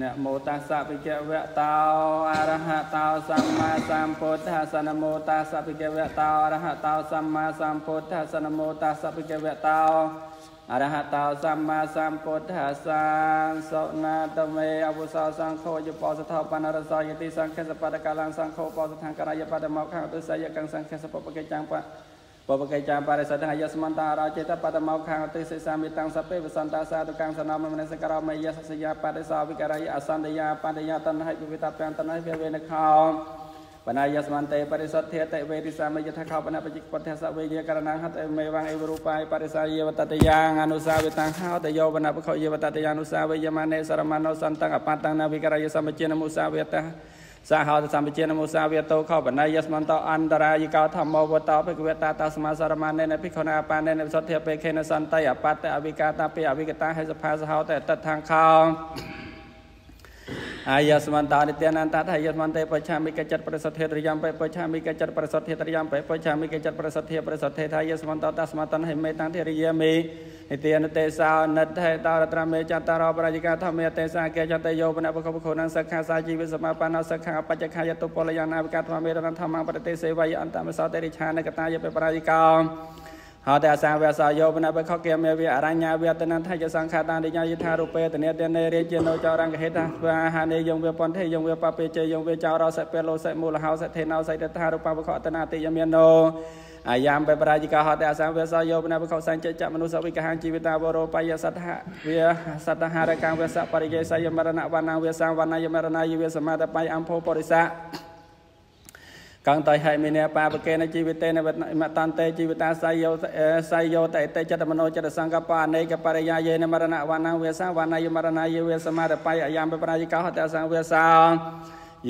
នមោតាសៈភិក្ខវៈតោអរហតោសម្មាសម្ពុទ្ធសនមោតាសៈភិក្ខវៈតោអរហតោសម្មាសម្ពុទ្ធសនមោតាសៈភិក្ខវៈតោអរហតោសម្មាសម្ពុទ្ធសានសុណាតមេអវុសោសង្ឃោយបោសថោបណ្ណរសោយតិសង្ឃសបតកាលង្សង្ឃោបោសថង្ករាយបតមោខੰទុសយកੰសង្ឃសពបកិចាំងបៈបពកិចាបរិសទ្ធអយសមន្តរោចេតបតមោខាងទិសិសាមិតាំងសពេវសន្តសាទុកាំងសណមមនសករមយសសយាបតិសាវិករយអសន្តយាបតិយាតនហិវិតពាំងតនហិវេនខោបណ្ណាយសមន្តេបរិសុទ្ធិតេវេរិសាមយថាខោបណ្ណបជិកពទ្ធសវេយករណហតមេវងអេវរូបាយបរិសាយវតតយ៉ាងអនុសាវេតាំងហោតយោបណ្ណបខយវតតយានុសាវេយមានេសរមណោសន្តងអបតតងនវិករយសមចេនមុសាវេតាសហោទសម្បជានមោសាវេតោខោបណៃយស្មន្តោអន្តរាយិកោធម្មោវតោភិក្ខវតាតាសមាសារមានេនភិក្ខុណាបានេនសុទ្ធិបេខេនសន្តៃអបតតអវិកាតាពេអវិកតាហេសភាសហោតតតថាងខោអាយស្មន្តានិទានន្តថាយស្មន្តេបច្ឆាមិកចិត្តប្រសិទ្ធិរិយំបច្ឆាមិកចិត្តប្រសិទ្ធិរិយំបច្ឆាមិកចិត្តប្រសិទ្ធិប្រសិទ្ធិថាយស្មន្តតស្មតនហិមេតានធិរិយមេនិទានទេសោនិតហេតរត្រមេចតរោបរិយកាធម្មេទេសោកេចតេយោបនៈបកបខុនសិក្ខាសាជីវិសមាបនសិក្ខាបច្ចខាយតុពលយានាវិកាធម្មេរណធម្មបតិសេវ័យអន្តមសោតេរិឆានកតាយបរិយកាហោតអាសាវេសាយោបណបខគេមេវអរញ្ញាវេតនថាយសង្ខាតានិយយថារូបេតនេតនេរិជានោចរង្គហេតាស្វាហានេយងវេពន្ធេយងវេបពេជយងវេចោរសិពេលោសិមូលហោសិធេណោសិតថារូបវខតនតិយមេនោអាយាមបេបរាជិកាហតអាសាវេសាយោបណបខសញ្ចិចមនុស្សវិកាហាជីវិតាវរោបយសដ្ឋវេសត្តហារកាវេសបរិយេសយមរណវណ្ណវេសាវណ្ណយមរណយវេសមតបៃអំភោបរិសាកងតៃហៃមីនេបាបកេណជីវិតេណវមតន្តេជីវិតាសៃយោសៃយោតេតេចតមโนចតសង្កបានេកបរិយាយេនមរណវណ្ណវេសាវណ្ណយមរណយវេសមារបៃអយ៉ាងបរាយកោហតសង្វេសា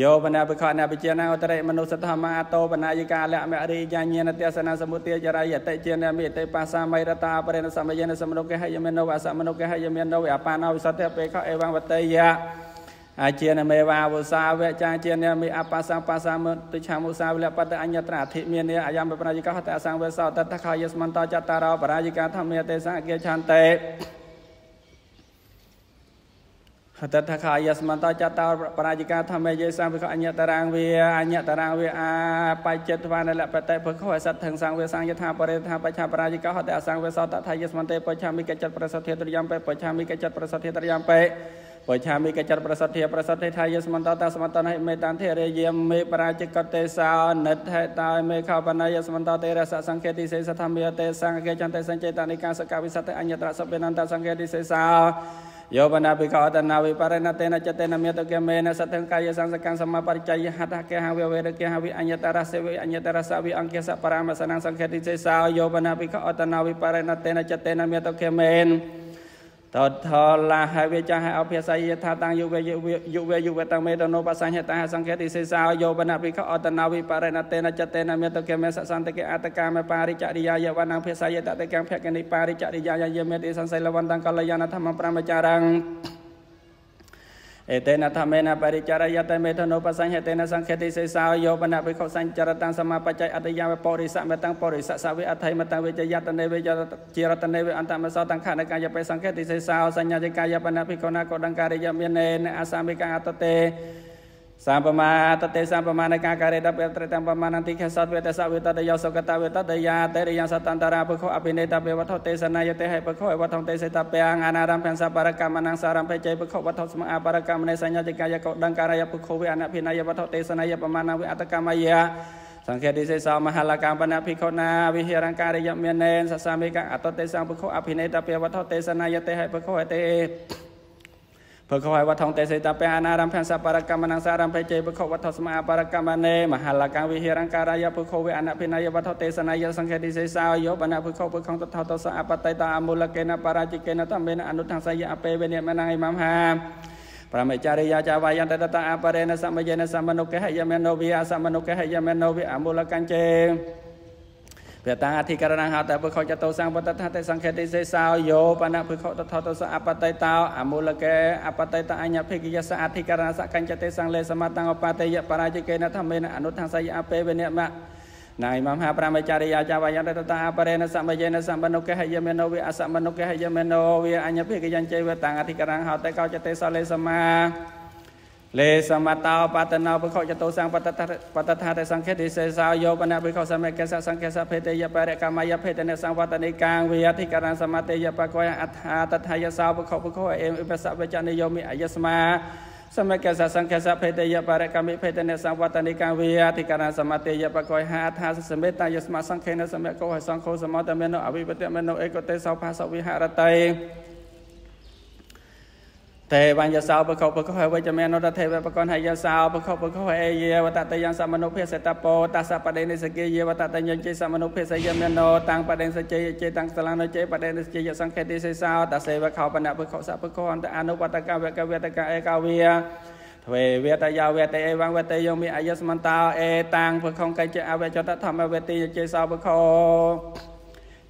យោបណាបខណបជាណឧតរិមនុស្សធម្មអតោបណាយិកាលៈមរិយាញានទេសនាសមុទាចរិយតិជានមិតិបាសាមៃរតាបរិណសមយេនសមនុកេហយមេនោអសមនុកេហយមេនោអបានោវិសតិបេខអេវងវតេយៈអាចានមេវាវសាវចាជានមេអបសាបាសាមតិឆាមុសាវលបតអញ្ញត្រាធិមានអាយមបរាយិកហតអសង្វេសតតខយស្មន្តចតារោបរាយិកាធមេទេសអកិឆន្តិហតតខយស្មន្តចតារបរាយិកាធមេយេសង្វេអញ្ញតរាងវាអញ្ញតរាងវាអាបច្ចិតវានលបតភខសទ្ធិសង្វេសង្យថាបរិថាបច្ឆបរាយិកហតអសង្វេសតតថយស្មន្តេបច្ឆមិកចិត្តប្រសទ្ធិត្រយំបេបច្ឆមិកចិត្តប្រសទ្ធិត្រយំបេបច្ឆាមិកចតប្រសិទ្ធិប្រសិទ្ធិថាយសមន្តតាសមន្តនិមេតានធិរេយមមេបរាជិកតេសោនិទ្ធិតាមេខបណយសមន្តតេរសសង្ខេតិសេសធម្មយតេសង្ខេចន្តេសញ្ចេតនិកាសកវិសតេអញ្ញត្រសពេនន្តសង្ខេតិសេសោយោបណ្ណាភិក្ខុតនាវិបរិណតេនចតេនមេតកេមេនសតង្កាយសង្សកម្មសម្មាបរិចយហតកេហវេវេរកេហវិអញ្ញតរសេវិអញ្ញតរសាវិអង្គេសបរាមសនង្សង្ខេតិសេសោយោបណ្ណាភិក្ខុតនាវិបរិណតេនចតេនមេតកេមេនតថលាហេវិចាហេអភិស័យថាតាំងយុវេយុវេយុវេតាំងមេតនោបសញ្ញតាហេសង្កេតិសេសាយោបណវិខអតនាវិបរិណតេនចតេនមេតកេមេសសន្តកេអតកាមេបារិចរិយាយវណ្ណភិស័យតតកេភគនិបារិចរិយាយមេតិសង្ស័យលវន្តកលយានធម្មប្រមចារង្គเอเตนะธรรมเนะปริจารยะตเมธโนปัสสังเหเตนะสังเคติเสสาวโยปนะภิกขุสัญจรตังสมาปัจจัยอัตยามปริสะเมตังปริสะสาวิอัทัยมตังเวจยตเนเวจจิรตเนเวอันตมสตังขานกายเปสังเคติเสสาวสัญญาจิกายปนะภิกขุนาโกดังการยะเมเนนะอาสามิกังอัตเตสัมปมาตเตสัมปมาในการการเดเปตรตัมปมานันติแคสัตเวตสัวิตตยสกตาเวตตยาเตริยังสตันตราภคอภิเนตเปวัฏเตสนายเตให้ภควัฏเตสตาเปียงานารัมเพนสัปารกรรมนังสารัมเพเจภควัฏสมังอาปารกรรมในสัญญาติกายกดังการายภคเวอนาภินายวัฏเตสนายปมานาวิอัตกรรมายะសង្ឃាទិសេសមហលកម្មបណ្ណភិក្ខុណាវិហិរង្ការយមានសសាមិកអតតេសង្ឃភិក្ខុអភិនេតពេវត្ថទេសនាយតេហិភិក្ខុអតេភខវវថងទេសិតាបេហនារំភានសបរកម្មនងសារំភេជេភខវថស្មាបរកម្មនេមហលកាវិហិរង្ការាយភខវអនភិណយវថទេសនាយសង្ខេតិសេសោយោបណភខវភខងតថតសអបតៃតាអមូលកេណបរាជិកេណតមេនអនុថងសយអបេវេនិមណៃមមហាប្រមេចារិយាចាវាយន្តតតាអបរេណសមយេណសមនុកេហយមេនោវិអសមនុកេហយមេនោវិអមូលកញ្ចេពតាអធិករណហោតពុខចតោសង្វតថាតេសង្ខេតិសេសោយោបណពុខតថតោសអបតេតោអមូលកេអបតេតអញ្ញភិគយសអធិករណសកញ្ចតេសង្លេសមតੰអបតេយបរាជិកេណធមេនអនុថសយអបេវេនមៈណៃមមហាប្រមចារិយាចាវយន្តតតាបរេណសមយេណសម្បនុកេហយមេណោវិអសមនុកេហយមេណោវិអញ្ញភិគយញ្ចេវតាំអធិករណហោតេកោចតេសលេសមាលេសមតោបតនោភិក្ខុចតោសង្បតតបតថាទេសង្ឃេតិសេសោយោបណៈភិក្ខុសមេកេសសង្ឃេសភេតេយបរិកម្មយភេតនេសង្វតនិកាងវេអធិការសមតេយបកយអថាតថាយសោភិក្ខុភិក្ខុអេមឧបសវចនិយោមិអយស្មាសមេកេសសង្ឃេសភេតេយបរិកម្មភេតនេសង្វតនិកាងវេអធិការសមតេយបកយហាថាសមេតយស្មាសង្ឃេនសមេកោហសង្ឃោសមតមេនោអវិបតិមេនោអេកតេសោផាសវិហរតេទេវញ្ញសោបកោបកោហើយវិជ្ជមានរតទេវបកនហយសោបកោបកោអេយវតតយសមនុភិសេតពោតសបដេនិសកិយវតតញ្ញចេសមនុភិសេយមេនោតាំងបដេនសចេយចេតាំងសឡានុចេបដេនិសចេយសង្ខេតិសេសោតសេវកោបណបកោសបកោអន្តអនុបតកវកវតកអេកវេទ្វេវេតយាវេតេអេវងវេតេយមិអយសមន្តោអេតាំងបខងកិច្ចអវេចតធម្មវេតិយចេសោបកោ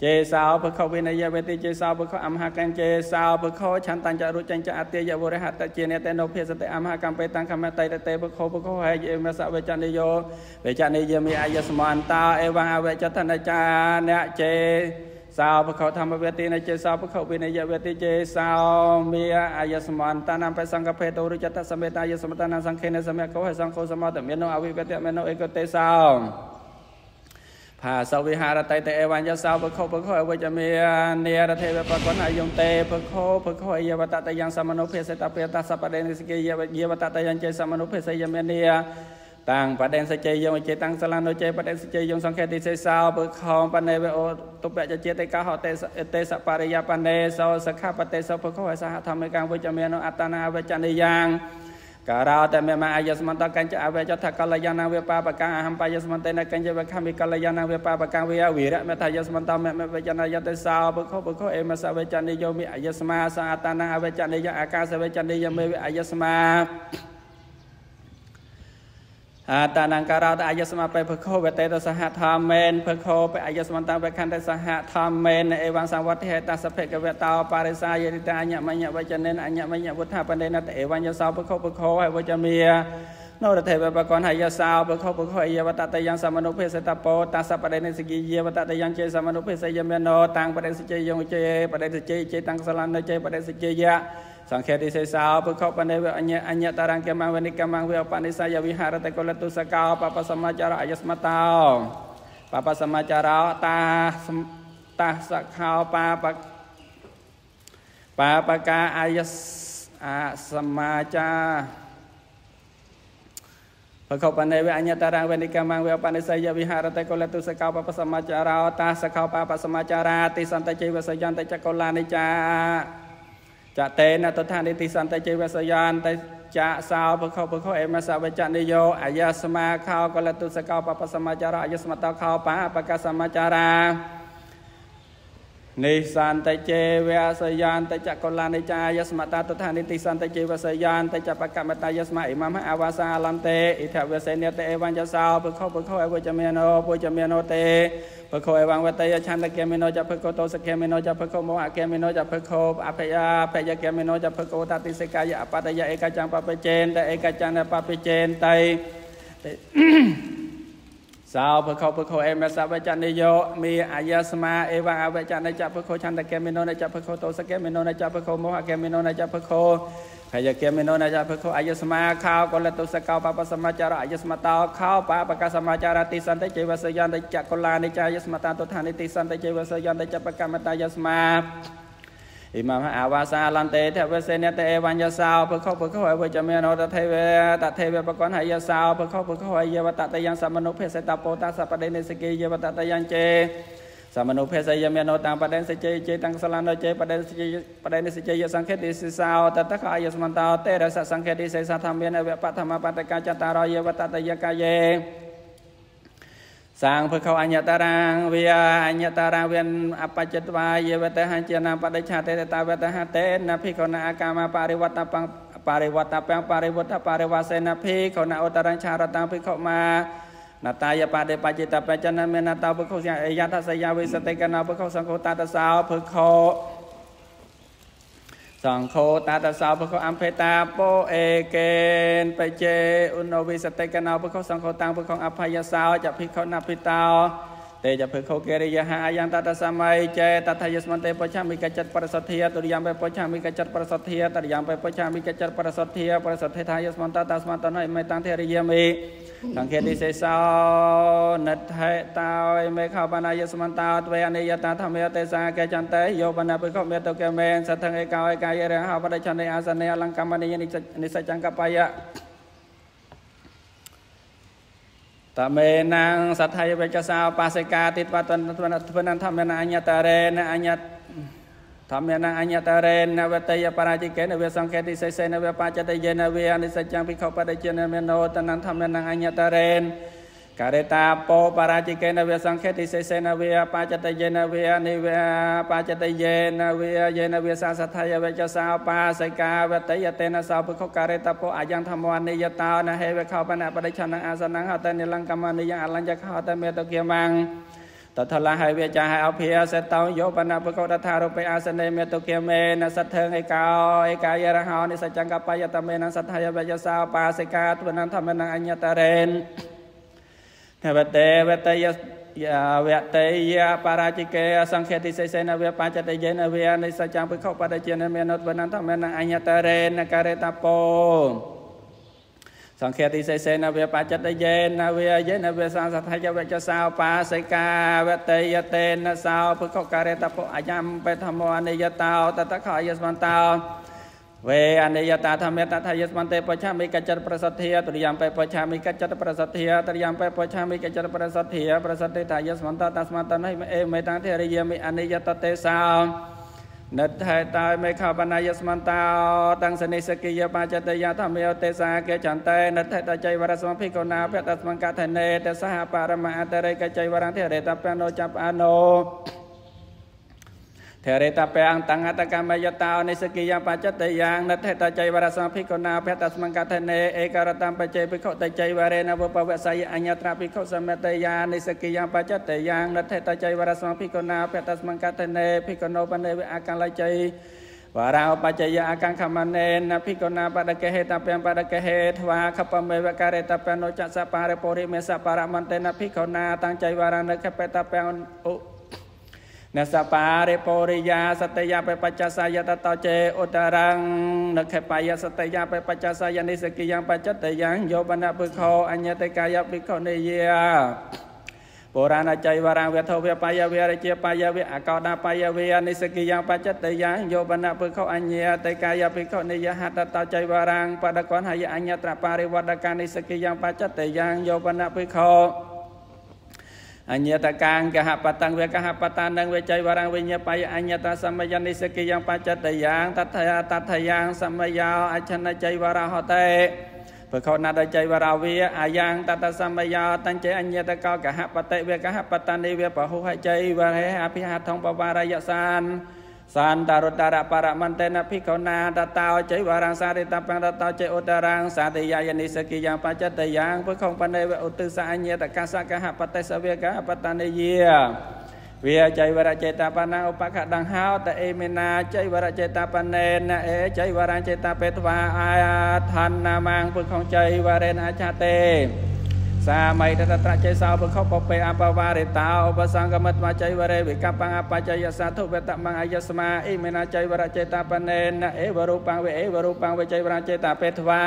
ចេសោបខវិនយវេតិចេសោបខអមហកញ្ចេសោបខឆន្តញ្ចរុចញ្ចអតិយវរហតជានេតេនុភិសតិអមហកំបេតង្ខមតៃតេបខបខហេយមសវេចនិយោវេចនិយមិអយសមន្តោអេវងអវេចតនចាអ្នកចេសោបខធម្មវេតិនចេសោបខវិនយវេតិចេសោមិអយសមន្តនំបសង្កភេតរុចតសមេតាយសមតនសង្ខេនសមៈកោហេសង្ឃោសមតមេនុអវិវេតមេនុអេកតេសោภาสวิหารตัยเตเอวันยะสาวพระโคพระโคเอวจเมียเนรเทวปะกนายงเตพระโคพระโคเยวตตยังสมนุเพสตเปตัสปะเดนิสเกเยวตตยังเจสมนุเพสยเมเนียតាំងបដិនសច្ចយងចេតាំងសឡានចេបដិនសច្ចយងសង្ខេតិសេសោពខំបណេវអូទុបយចេតិកោហតេទេសបរិយបណេសោសខបតេសោពខោសហធម្មិកាវិជ្ជមេនអតនាវិជ្ជនិយ៉ាងការោតមេមអាយស្មន្តកញ្ចអវយថាកល្យាណវេបាបកាអហំបាយស្មន្តេនកញ្ចវខមិកល្យាណវេបាបកាវេវិរមេថាយស្មន្តមេមេវចនយតិសោបខបខអេមសវេចនិយោមិអាយស្មាសអតនាអវចនិយអាកាសវេចនិយមេវិអាយស្មាអតានង្ការោតអាយសមបេភខវតេតសហធម្មេនភខោបអាយសមន្តវេខន្តសហធម្មេនអេវង្សវត្តិហេតសភេកវតោបរិសាយតិតាអញ្ញមញ្ញវចនេនអញ្ញមញ្ញវុទ្ធាបណ្ដេនតេវញ្ញសោភខោភខោហេវចមាណរទេវបកនហយសោបខបខយវតតយ៉ាងសមនុភេសតពោតសបដេនិសគិយវតតយ៉ាងចេសមនុភេសយមេណោតាំងបដិសជ័យយងចេបដិសជ័យចេតាំងសលានចេបដិសជ័យយៈសង្ខេតិសេសោពុខបនិវអញ្ញអញ្ញតរង្គមវនិកម្មវិអបនិសយវិហរតកលតុសកោបបសម្មាចារអយស្មតោបបសម្មាចារោតាតាសខោបាបបាបកាអយសអសមាចាបកបណេវអញ្ញតរវេនិកម្មវេបនិសយវិហរតកលតុសកោបបសម្មាចារោតាសខោបាបសម្មាចារាតិសន្តជិវសយន្តចកលានិចាចតេនតថានិតិសន្តិជេវសយានតេចាសោបខបខអេមសវចនិយោអាយស្មាខោកលតុសកោបបសមាចារអយស្មតោខោបាបកសមាចារានិសន្តជេវសយានតចកលានិចាយស្មតាតថានិតិសន្តជេវសយានតចបកមតាយស្មអ៊ីមមអវសាឡំតេអិថវសេនតេអវញ្ញសោបខបខអវចមេណោបវចមេណោតេបខអវងវតេយឆន្តកេមេណោចបខតោសកេមេណោចបខមោអកេមេណោចបខអភយាភយកេមេណោចបខតតិសិកាយអបតយឯកចੰបបចេនតឯកចੰបបចេនតៃសោភខោភខោអេមសវចនិយោមីអាយស្មាអេវអវចនិចភខោឆន្ទកេមិនោនចភខោតោសកេមិនោនចភខោមោហកេមិនោនចភខោភយកេមិនោនចភខោអាយស្មាខោកលតុសកោបបសមាចារអាយស្មតោខោបបកសមាចារតិសន្តិជេវសយន្តចកលានិចាយស្មតាទុថានិតិសន្តិជេវសយន្តចបកម្មតាយស្មាអ៊ីម៉ាមអាវ៉ាសាឡន្តេទេវសេនតេវញ្ញសោពខពខអវចមេណរទេវតទេវបកនហយសោពខពខអយវតតយ៉ាងសមនុភេសតពោតាសបដេនិសកេយវតតយ៉ាងចេសមនុភេសយមេណតាំបដេនសិជេជេតាំងសឡានចេបដេនសិជេបដេនសិជេយសង្ខេតិសិសោតតខអយសមន្តោតេរសសង្ខេតិសេសធម្មេនវបធម្មបតកាចតារយវតតយកាយេសាងភខោអញ្ញតារាងវាអញ្ញតារាងវាអបច្ចតវាយវតហជាណាបដិឆាទេតាវតហតេណភិខណអកាមបរិវត្តបង្បរិវត្តបង្បរិវត្តបរិវាសេណភិខណអតរញ្ឆរតាភិខមាណតាយបដិបច្ចតបច្ចនមេណតោភិខោយថាសយាវិសតិកណោភិខោសង្ឃោតតសោភិខោសង្ឃោតតសោបកអំភេតាពោអេកេនបច្ចេឧណោវិសតិកណោបកសង្ឃោតាំងបកអភយសោចភិក្ខុណភិតោតេជភិក្ខុកិរិយាហាយ៉ាងតតសម័យចេតថាយស្មន្តេបច្ឆមិកចិត្តប្រសទ្ធាទុរិយំបច្ឆមិកចិត្តប្រសទ្ធាតរិយំបច្ឆមិកចិត្តប្រសទ្ធាប្រសទ្ធាថាយស្មន្តតស្មន្តណៃមេតាំងធរិយមិសង្ឃេតិសេសោនិដ្ឋេតោឯមេខោបណាយស្មន្តោទ្វេអនិយតាធម្មយតេសាកេចន្តេយោបណាភិក្ខុមេតកេមេនសទ្ធិឯកោឯកាយរហោបដិឆនេអាសនេអលង្កម្មនិយនិសច្ចង្កបាយៈតមេណាងសទ្ធាយវិជ្ជសាបាសិកាទិតវតនទនធម្មនាអញ្ញតរេណអញ្ញតធម្មនាអញ្ញតរេណវតយបរាជិកេណវសង្កេតិសិសេណវបច្ចតយេណវអនិសច្ចំភិក្ខុបដិជេណមេណោតនធម្មនាអញ្ញតរេណการิตาโปปาราจิเกนเวสังเคติเสเสนเวปาจตเยนเวนิเวปาจตเยนเวเยนเวสาสัทยเวจสาวปาสกาเวตยเตนะสาวภิกขการิตาโปอายังธรรมวันนิยตาวนะเฮเวขาปนะปะดิชันนังอาสนังหาตนิลังกรรมนิยังอลัญจะขาตเมตเกียมังតថលាហើយវាចាហើយអភិសេតោយោបណបកតថារូបេអាសនេមេតុគិមេនសទ្ធិងឯកោឯកាយរហោនិសច្ចង្កបយតមេនសទ្ធយវយសោបាសិកាទវនន្តមនអញ្ញតរេនវតេវតេយយាវតេយាបរាជិកេអសង្ខេតិសេសេនវេបញ្ចតេយេនវេនិសច្ចំពិខុបតេជានមេនុតវនន្តមេនអញ្ញតរេនការេតពោសង្ឃេតិសេសេនវេបច្ចតយេនវេយេនវេសង្សថាយវេចសោបាសិកាវតេយតេនសោភុកការេតពុអយំបេធម្មនិយតោតតខយស្មន្តោវេអនិយតាធម្មតថាយស្មន្តេបច្ឆាមិកចិត្តប្រសិទ្ធាទរិយំបេបច្ឆាមិកចិត្តប្រសិទ្ធាទរិយំបេបច្ឆាមិកចិត្តប្រសិទ្ធាប្រសិទ្ធិថាយស្មន្តតស្មន្តណៃអេមេតាធិរិយមិអនិយតតេសោនិតហេតើមេខបណាយស្មន្តោតាំងសនិសកិយបាចតយធម្មយោទេសាកេចន្តេនិតហេតចៃវរសមភិកោណាភតស្មង្កថនេតសហបរមអតរិកចៃវរន្ធិរេតពណោចាប់អណោធរេតពាំងតង្ហតកម្មយតោនិសកិយបច្ចតយ៉ាងនិទ្ធិតចៃវរសំភិគុណាភតស្មង្កថនេឯករតំបច្ចេភិក្ខុតចៃវរេនវពវស័យអញ្ញត្រាភិក្ខុសមេតយានិសកិយបច្ចតយ៉ាងនិទ្ធិតចៃវរសំភិគុណាភតស្មង្កថនេភិក្ខុណោបនេវអកលចៃវរោបច្ចយអកង្ខមនេនភិកណាបដកេហេតពំបដកេហេធ្វាខបមេវការេតពណោចសបារិពរិមេសបរមន្តេនភិកណាតាំងចៃវរណកបេតពំឧនសបារិពរិយាសតយាបេបច្ចសាយតតោចេឧតរង្គនខេបាយសតយាបេបច្ចសាយនិសកិយ៉ាងបច្ចតយ៉ាងយោបណៈពុខោអញ្ញតកាយភិក្ខុនិយាបុរាណចៃវរាវេធវេបាយវេរជាបាយវេអកោដាបាយវេនិសកិយ៉ាងបច្ចតយ៉ាងយោបណៈពុខោអញ្ញតកាយភិក្ខុនិយហតតោចៃវរាងបដកនហយអញ្ញត្របារិវតកានិសកិយ៉ាងបច្ចតយ៉ាងយោបណៈពុខោអញ្ញតកាងកហបតੰវេកហបតានឹងវេចៃវរងវិញ្ញាបយអញ្ញតសមយនិសកិយ៉ាងបច្ចតយ៉ាងតថយាតថយ៉ាងសមយោអច្ឆនចៃវរហតេបខោណតចៃវរាវាអាយ៉ាងតតសមយោតញ្ចៃអញ្ញតកោកហបតិវេកហបតនិវេបហុហចៃវរហេអភិហថងបវារយសានសន្តរតរៈបរមន្តេនភិក្ខុណាតតោចៃវរង្សារិតបង្តតោចៃឧត្តរង្សាតិយាយនិសកិយ៉ាងបច្ចតយ៉ាងពុខំបណេវឧទិសអញ្ញតកសកហបតេសវេកបតនេយាវាចៃវរចេតបណាឧបខដង្ហោតអេមេណាចៃវរចេតបណេណអេចៃវរចេតបេតវាអាឋានណាមាងពុខំចៃវរេនអាចាតេសាមីតតត្រចេសោបខបពេអបវារិតោឧបសង្កមិតមចៃវរេវិកបង្អបច្ចយសាធុវតមង្អយស្មាអិមេណាចៃវរចេតាបណេណអេវរូបង្វេអេវរូបង្វេចៃវរចេតាពេធ្វា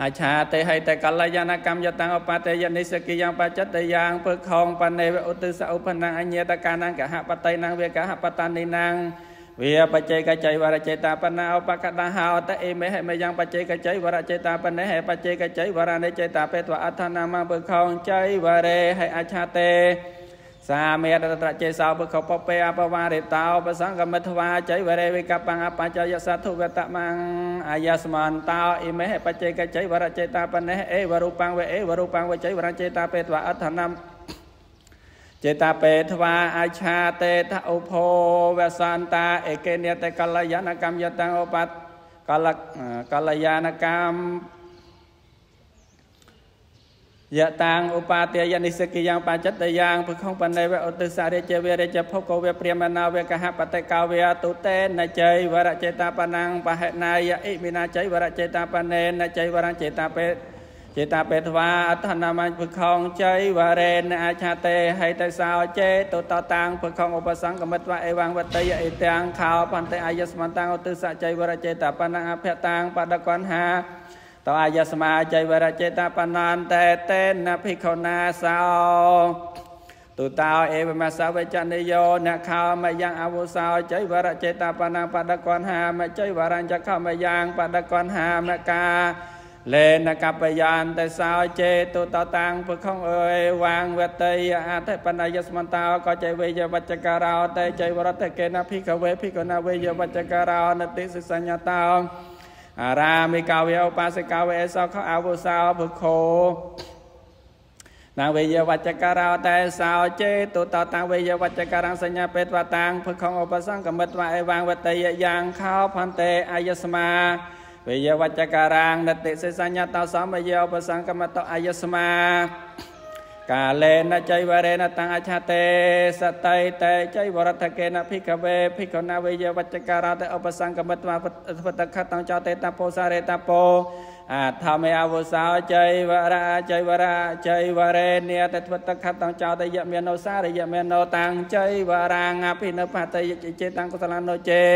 អាឆាទេហៃតកលយានកម្មយតាំងឧបតេយនិសកិយ៉ាងបច្ចតយ៉ាងពើខងបណេវឧទិសឧបនੰអញ្ញតកានੰកហបតៃនੰវេកហបតានិនੰវាបច្ចេកចៃវរចេតាបណ្ណាឧបកតាហោតអេមេហេមេយ៉ាងបច្ចេកចៃវរចេតាបណ្ណេហេបច្ចេកចៃវរណេចេតាបេតវអដ្ឋនាមបុខោងចៃវរេហេអច្ឆតេសាមេតត្រចេសោបុខពពេអបវារិតោប្រសង្កមិធ្វាចៃវរេវិកបង្អបច្ចយសធុវតមង្អាយស្មន្តោអេមេហេបច្ចេកចៃវរចេតាបណ្ណេហេវរូបង្វេអេវរូបង្វេចៃវរចេតាបេតវអដ្ឋនាមចេតាពេធ្វាអច្ឆាទេតឧបោវសន្តាអេកេនិតេកលយនកម្មយតੰឧបតកលកលយានកម្មយតាំងឧបាទាយនិសកិយ៉ាងបច្ចតយ៉ាងភខំបណេវឧទិសារិជវេរិជភកវេព្រាមណាវេកហបតិកោវេទុតេណជ័យវរចេតាបណੰបហេណាយអិមិណាជ័យវរចេតាបណេណជ័យវរចេតាពេចេតាបេធ្វាអដ្ឋនាមញ្ញភខងជ័យវរេនអាឆាតេហេតសោចេតតតាំងភខងឧបសង្កមិតវអេវងវតយអេតាំងខោបន្តិអាយស្មន្តាំងឧទិសច័យវរចេតាបណ្ណអភតាំងបដកនហាតអាយស្មាច័យវរចេតាបណ្ណន្តេតេនភិក្ខុណាសោទុតោអេវមសវេចនិយោអ្នកខោមយ៉ាងអវុសោច័យវរចេតាបណ្ណបដកនហាមច័យវរញ្ចខោមយ៉ាងបដកនហាមកាលេនកបយានតេសោចេទុតតាំងពុខងអើយវាងវតីអតិបណ្ណយស្មន្តោកចៃវេយវច្ចការោតេចៃវរតកេណភិកវេភិកណវេយវច្ចការោនតិសិសញ្ញតោអារាមិកាវេឧបាសិកាវេសោខអវសោពុខោនាងវេយវច្ចការោតេសោចេទុតតាំងវេយវច្ចការងសញ្ញាពេតវតាំងភុខងឧបសង្កមិតវអេវាងវតីយ៉ាងខោផន្តេអាយស្មាវិយវចការាងនតិសិសញ្ញតោសម្បយោបសង្កមតោអាយស្មាកាលេនចៃវរេនតੰអច្ឆតេសតៃតេចៃវរថកេនភិក្ខវេភិក្ខណាវិយវចការតេឧបសង្កមត្វាវតខតੰចតេតពោសារេតពោអធមេអវសោចៃវរាចៃវរាចៃវរេនិតេវតខតੰចតេយមេនោសារយមេនោតੰចៃវរាងាភិនបតេយចេតੰកុសលានោចេ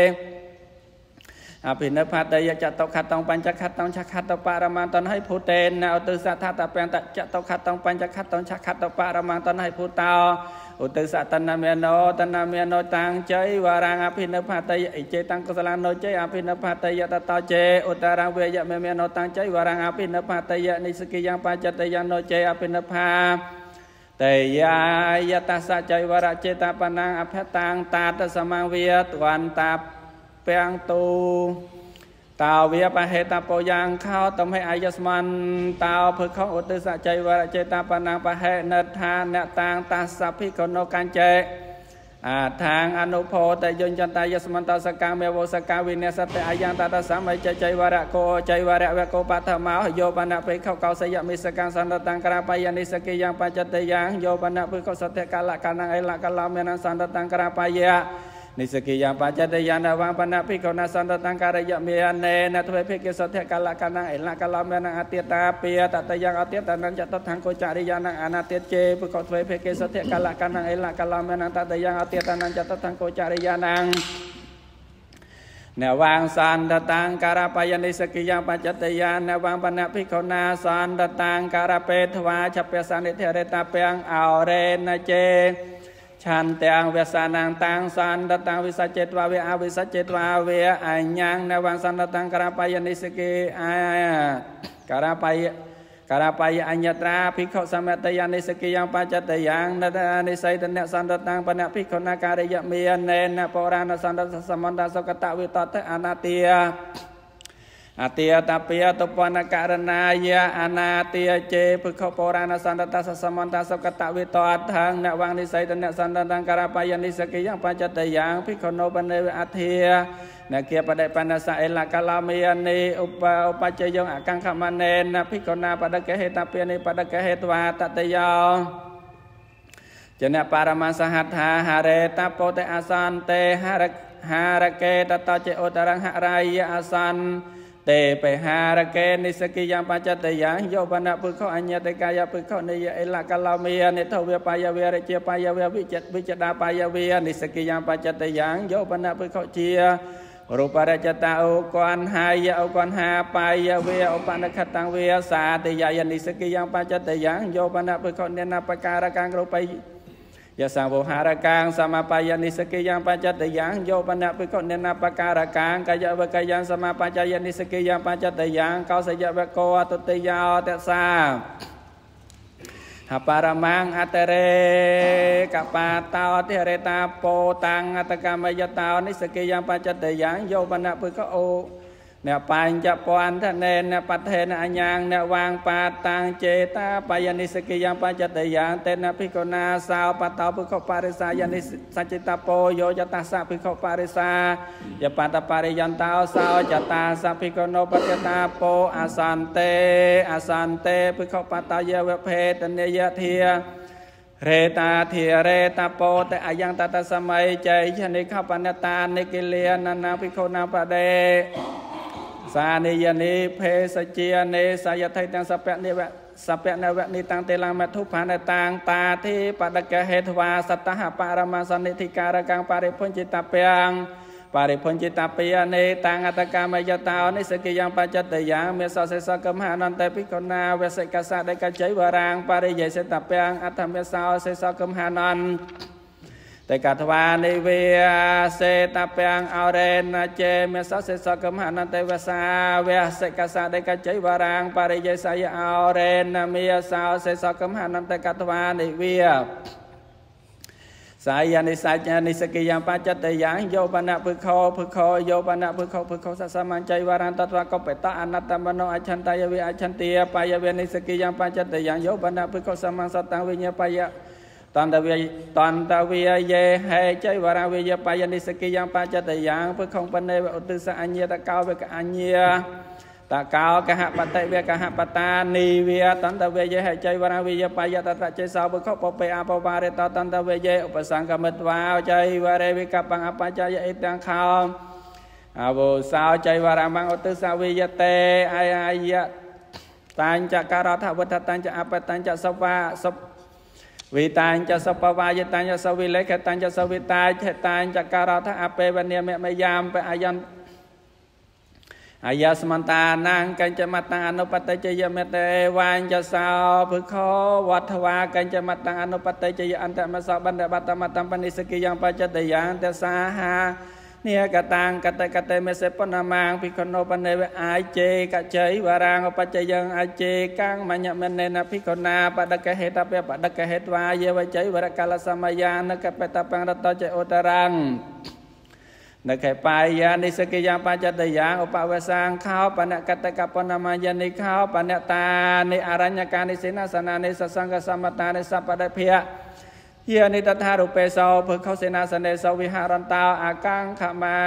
អភិនិផតយចតុខតងបញ្ចខតងឆខតបរមន្តនហិភូតេណឧទិសថាតពន្តចតុខតងបញ្ចខតងឆខតបរមន្តនហិភូតោឧទិសតនមេណោតនមេណោតាំងចៃវរាងអភិនិផតយអិចេតាំងកុសលាណោចៃអភិនិផតយតតោចេឧតរាវេយមេមេណោតាំងចៃវរាងអភិនិផតយនិសគិយ៉ាងបច្ចតយណោចៃអភិនិផាតេយាយតសច្ចៃវរចេតបណ្ណាអភតាងតាតសមងវាទវន្តាពាំងទូតាវាបហេតាពោយ៉ាងខោតំហេអាយស្មន្តាភើខុឧទិសចៃវរចេតាបណ្ណបហេនិដ្ឋាអ្នកតាងតាសភិកណោកញ្ចេអាថាងអនុភោតយញ្ចន្តយស្មន្តសកាមេវសកាវិនេសតេអាយ៉ាងតតសម្បិចចៃវរៈកោចៃវរៈវកោបថមោយោបណៈពេខោកោសយមិសកាសន្តតាំងក្រាបាយនិសកិយ៉ាងបច្ចតេយ៉ាងយោបណៈពេខោសតេកលកណ្ណអេលកលមេនសន្តតាំងក្រាបាយៈនិសកិយាបច្ចតយានវបណភិកោណសន្តតង្ការយមេណេណទ្វេភិកេសទ្ធកលកណអិលកលមេណអតិតាពេតតយ៉ាងអតិតនញ្ចតថង្គចរិយានអនតិជេពុកទ្វេភិកេសទ្ធកលកណអិលកលមេណតតយ៉ាងអតិតនញ្ចតថង្គចរិយានងណវាងសន្តតាងការបាយនិសកិយាបច្ចតយាណវាងបណភិក្ខុណាសន្តតាងការពេធ្វាឆពសនិធិរេតាពាំងអរេណជេឆន្ទៈវសានាងតាំងសន្តតាំងវិសច្ចេតវាវអវិសច្ចេតវាវអញ្ញាងនវសន្តតាំងការបាយនិសកេអាការបាយការបាយអញ្ញត្រាភិក្ខុសមតយានិសកិយ៉ាងបច្ចតយ៉ាងនតនិស័យតនៈសន្តតាំងបណភិក្ខុណាការិយមេនេនបរាណសន្តសមន្តសុគតវិតតអនតាអតិតពយតពនករណាយអនាតិជេភិក្ខុបុរាណសន្តតសសមន្តសកតវិតអថងអ្នកវងនិស័យតអ្នកសន្តតង្ការបាយនិសកិយ៉ាងបច្ចតយ៉ាងភិក្ខុណោបនេវអធិអ្នកគបដិបណ្ណសអេលកាលាមេនីឧបឧបច្ចយងអកង្ខមនេនភិក្ខុណាបដកេហេតពនិបដកេហេតវាតតយោចនៈបរមសហដ្ឋាហរេតពោតេអសន្តេហរហារកេតតចេឧតរង្ហរាយអសន្តតេបេហារកេនិសកិយ៉ាងបច្ចតយ៉ាងយោបណពុខអញ្ញតកាយពុខនិយអិលកឡោមេនិធវេបាយវេរជាបាយវេវិចិតវិចដាបាយវេនិសកិយ៉ាងបច្ចតយ៉ាងយោបណពុខជារូបរចតាអូកនហាយអូកនហាបាយវេឧបនខតੰវេសាទយាយនិសកិយ៉ាងបច្ចតយ៉ាងយោបណពុខនេនបការកាងរូបៃយសង្វោហារកាងសមបាយនិសកិយ៉ាងបច្ចតយ៉ាងយោបណៈពិកុនេនបការកាងកាយវកាយ៉ាងសមបាយនិសកិយ៉ាងបច្ចតយ៉ាងកោសយវកោអតតយោតសាហបរមង្គអតរេកបាតោទិរេតាពោតាំងអតកម្មយតោនិសកិយ៉ាងបច្ចតយ៉ាងយោបណៈពិកោអ្នកបញ្ចពន្ធណេនបដ្ឋេនអញ្ញាងអ្នកវាងបាតាំងចេតាបយនិសកិយ៉ាងបច្ចតយ៉ាងតេនភិក្ខុណាសោបតោភិក្ខុបរិសាយនិសច្ចតពោយោយតាសភិក្ខុបរិសាយបតបរិយន្តោសោចតាសភិក្ខុណោបច្ចតាពោអាសន្តេអាសន្តេភិក្ខុបតយវភេតនិយធារេតាធិរេតាពោតអាយ៉ាងតតសម័យចៃឆនិខបណតានិកិលានណាភិក្ខុណាបដេសានិយនីភេសជានេសយថិទាំងសពនិវៈសពនវៈនិតាំងទេឡាមធុផានតាំងតាធិបដកហេធ្វាសតហបរមសនិធិការកាំបរិភុញចិត្តពាំងបរិភុញចិត្តពានេតាំងអតកម្មយតោនិសកិយ៉ាងបច្ចតយ៉ាងមេសសេសកំហានន្តេភិកណាវេសិកាសដេកចៃវរាងបរិយេសតពាំងអធមេសោសេសកំហានន្តតេកថាវានិវេសេតពាំងអរិណជេមេសសេសកមហនតេវសាវេសិកសាតេកជ័យវរាងបរិយេសយអរិណមេសោសេសកមហនតេកថាវានិវេសាយានិសច្ចនិសកិយាបច្ចតយ៉ាងយោបណៈភឹខោភឹខោយោបណៈភឹខោភឹខោសសមញ្ចៃវរន្តតវកបេតអនត្តមនោអច្ឆន្តយវិអច្ឆន្ទាបាយវេនិសកិយាបច្ចតយ៉ាងយោបណៈភឹខោសមសតាវិញ្ញាបាយតន្តវិយតន្តវិយេហេចៃវរវិយបយនិសកិយ៉ាងបច្ចតយ៉ាងពុខំបណេឧទិសអញ្ញាតកោវេកអញ្ញាតកោកហបតិវេកហបតានីវេតន្តវេយេហេចៃវរវិយបយតតចេសោពុខបបេអបវារេតតន្តវេយេឧបសង្កមិតវាចៃវរេវិកបង្អបច្ចយេអិទាំងខោអវោសោចៃវរមង្ឧទិសវិយតេអាយយតាញចការថវតតាញចអបតាញចសវាសពវិតាញចសុបវាយតាញចសុវិលេខតាញចសុវិតាចតាញចការថាអពេវនាមិមយាមបអយន្តអាយាសមន្តានាងកញ្ចមតាអនុបតិចយមេតេវាញចសោភិក្ខុវត្តវាកញ្ចមតាអនុបតិចយអន្តមសោបណ្ឌបតមតំបនិសកិយ៉ាងបច្ចតយ៉ាងទសាហានេកតាងកតេកតេមេសេបណាមាងភិក្ខុណោបនេវអាយជេកជ័យវរាងបច្ចយើងអាយជេកាំងមញ្ញមេនេណភិក្ខុណាបដកហេតបបដកហេតវាយវជ័យវរកលសមយានកបតបង្រតចេឧតរាំងនៅខេបាយនិសកិយាបច្ចតយាឧបវសាងខោបណកតកបណមយនិខោបណតានិអរញ្ញកានិសេនាសនានិសសង្កសមតានិសបដិភៈយនិតថារូបេសោភខោសេនាសនេសោវិហារន្តោអាកាំងខមា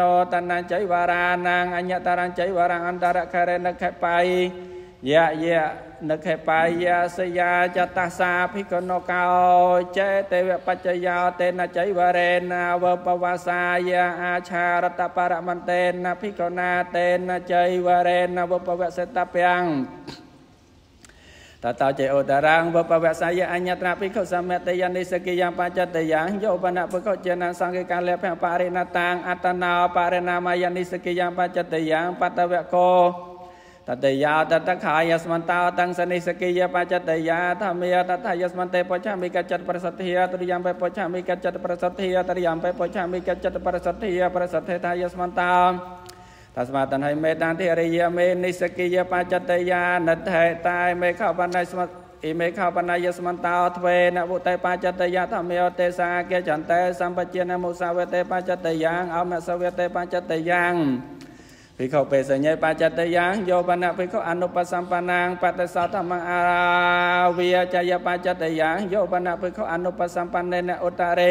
ណោតនញ្ចៃវារាណាងអញ្ញតរញ្ចៃវារាអន្តរខរេនខេបៃយៈយៈនិខេបៃយសយាចតសាភិកណកោចេទេវបច្ចយោទេនចៃវរេណាវបវាសាយអាឆារតបរមន្តេនភិកណាទេនចៃវរេណាវបវសេតព្យੰតតោចេឧតរាងវបវស័យអញ្ញត្រាភិក្ខុសម្មតយនិសកិយ៉ាងបច្ចតយ៉ាងយោបនៈភិក្ខុចេនសង្ឃេកាលេភបរិណតាងអត្តណោបរិណាមយនិសកិយ៉ាងបច្ចតយ៉ាងបតវកោតតយាតតខាយស្មន្តោតាំងសនិសកិយបច្ចតយាធម្មយតតយស្មន្តេបច្ឆមិកចិត្តប្រសិទ្ធិយតរិយំបេបច្ឆមិកចិត្តប្រសិទ្ធិយតរិយំបេបច្ឆមិកចិត្តប្រសិទ្ធិយប្រសិទ្ធេថាយស្មន្តោតស្មាតនហិមេតានតិរិយមេនិសកិយបច្ចតយានិតហេតាយមេខបណៃស្មតអ៊ីមេខបណៃយស្មន្តោទ្វេនវុតេបច្ចតយធមេអតេសាគេចន្តេសម្បជានមុសាវតេបច្ចតយ៉ាងអមសវតេបច្ចតយ៉ាងភិក្ខុបេសញ្ញេបច្ចតយ៉ាងយោបណៈភិក្ខុអនុបសម្បនាងបតិសោធម្មអារាវាចយបច្ចតយ៉ាងយោបណៈភិក្ខុអនុបសម្បនេនឧត្តរេ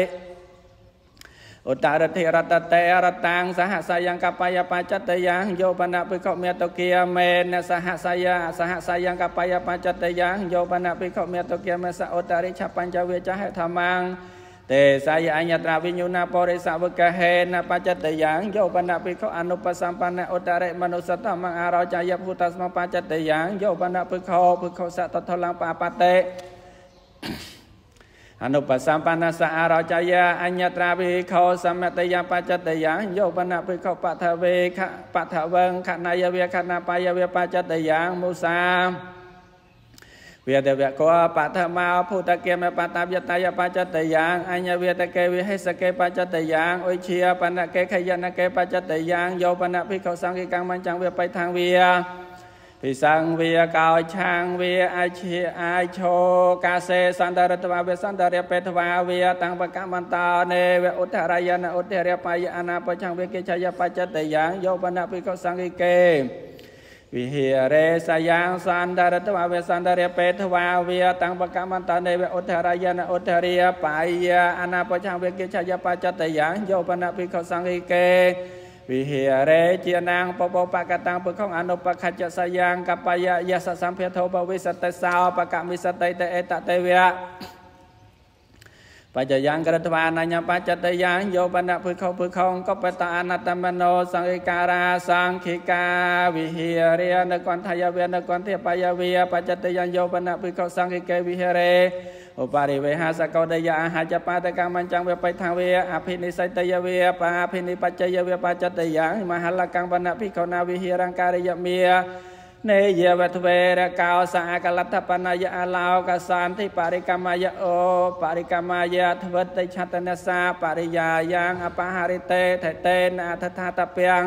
អតរតិរតតេរតាងសហសយង្កបយបច្ចតយ៉ាងយោបណភិក្ខុមេតុគាមេនសហសយសហសយង្កបយបច្ចតយ៉ាងយោបណភិក្ខុមេតុគាមេសអតរិឆបញ្ចវិជ្ជាហេធម្មងទេសាយអញ្ញត្រាវិញ្ញុណាបរិសវកហេនបច្ចតយ៉ាងយោបណភិក្ខុអនុបសម្បណ្ណអតរិមនុស្សតមអរោចយពុទ្ធស្មបច្ចតយ៉ាងយោបណភិក្ខុភិក្ខុសតតថលំបបតេអនុបសម្បណ្ណសាអរចយាអញ្ញត្រាវិខោសមតិយបច្ចតយាយោបណភិក្ខុបថវេខបថវងខណយវេខណបាយវេបច្ចតយាមុសាវាទវៈកោបថមោភូតកេមបតយតយបច្ចតយ៉ាងអញ្ញវេតកេវិហិសកេបច្ចតយ៉ាងអុជាបណកេ ខយនកេ បច្ចតយ៉ាងយោបណភិក្ខុសង្ឃិកម្មញ្ចងវាបៃថាងវាពិសង្ឃវាកោឆាងវាអាជាអាយឈោកាសេសន្តរតវាវាសន្តរិបេតវាវាតាំងបកបន្តោនេវឧទ្ធរយនឧទ្ធរបាយអនាបច្ឆាងវាគេឆយបច្ចតយ៉ាងយោបណភិក្ខុសង្ឃិកេវិហិរេសយ៉ាងសន្តរតវាសន្តរិបេតវាវាតាំងបកមន្តនេវឧទ្ធរយនឧទ្ធរិបាយអនាបច្ឆាងវាគេឆយបច្ចតយ៉ាងយោបណភិក្ខុសង្ឃិកេវិហិរេជានាងពពបកតាំងពុខងអនុបខច្ចសយ៉ាងកបយយសសម្ភាធោបវិសតិសោបកមិសតិតេអតតេវៈបច្ចយ៉ាងក្រត្វាអញ្ញបច្ចតយ៉ាងយោបណ្ណពុខោពុខងកបតអនតមនោសង្ឃិការាសង្ឃិកាវិហិរេនគន្ធយវេនគន្ធបយវេបច្ចតយ៉ាងយោបណ្ណពុខោសង្ឃិកេវិហិរេឧបរិវេហាសកោតយអាហាចបាតកម្មញ្ចវេបៃថាវេអភិនិស័យតយវេបាអភិនិបច្ចយវេបច្ចតយ៉ាងមហលកੰវណ្ណភិក្ខុណាវិហិរង្ការិយមេនេយវទ្វេរកោសាកលដ្ឋបណយអាឡោកសន្តិបរិកមយអូបរិកមយធ្វិតឆតនសាបរិយាយ៉ាងអបហរិតេថេតេនអធថាតពាំង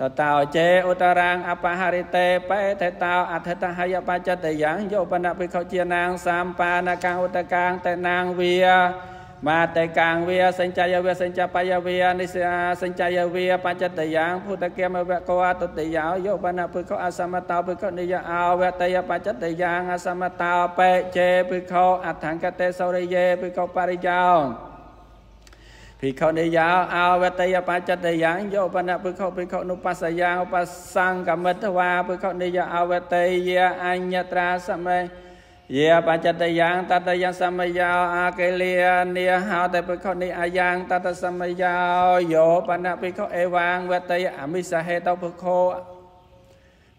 តតោចេឧតរាងអបហរិតេបេតេតោអធិតហយបច្ចតយ៉ាងយោបណភិក្ខុជានាងសម្បានកឧតកាងតេនាងវាមាតេកាងវាសញ្ចយវាសញ្ចបយវានិសាសញ្ចយវាបច្ចតយ៉ាងភូតកេមវកោតតយោយោបណភិក្ខុអសមតោភិក្ខុនិយអោវតយបច្ចតយ៉ាងអសមតោបេចេភិក្ខុអថង្គតេសរិយេភិក្ខុបរិយោភិក្ខុនិយោអវតយបច្ចតយ៉ាងយោបណៈភិក្ខុភិក្ខុនុបស្សយាឧបសង្កមិតវាភិក្ខុនិយោអវតយអញ្ញត្រាសមេយាបច្ចតយ៉ាងតតយ៉ាងសមយោអាកេលានិហោតភិក្ខុនិអាយ៉ាងតតសមយោយោបណៈភិក្ខុអេវាងវតយអមិសហេតោភិក្ខុ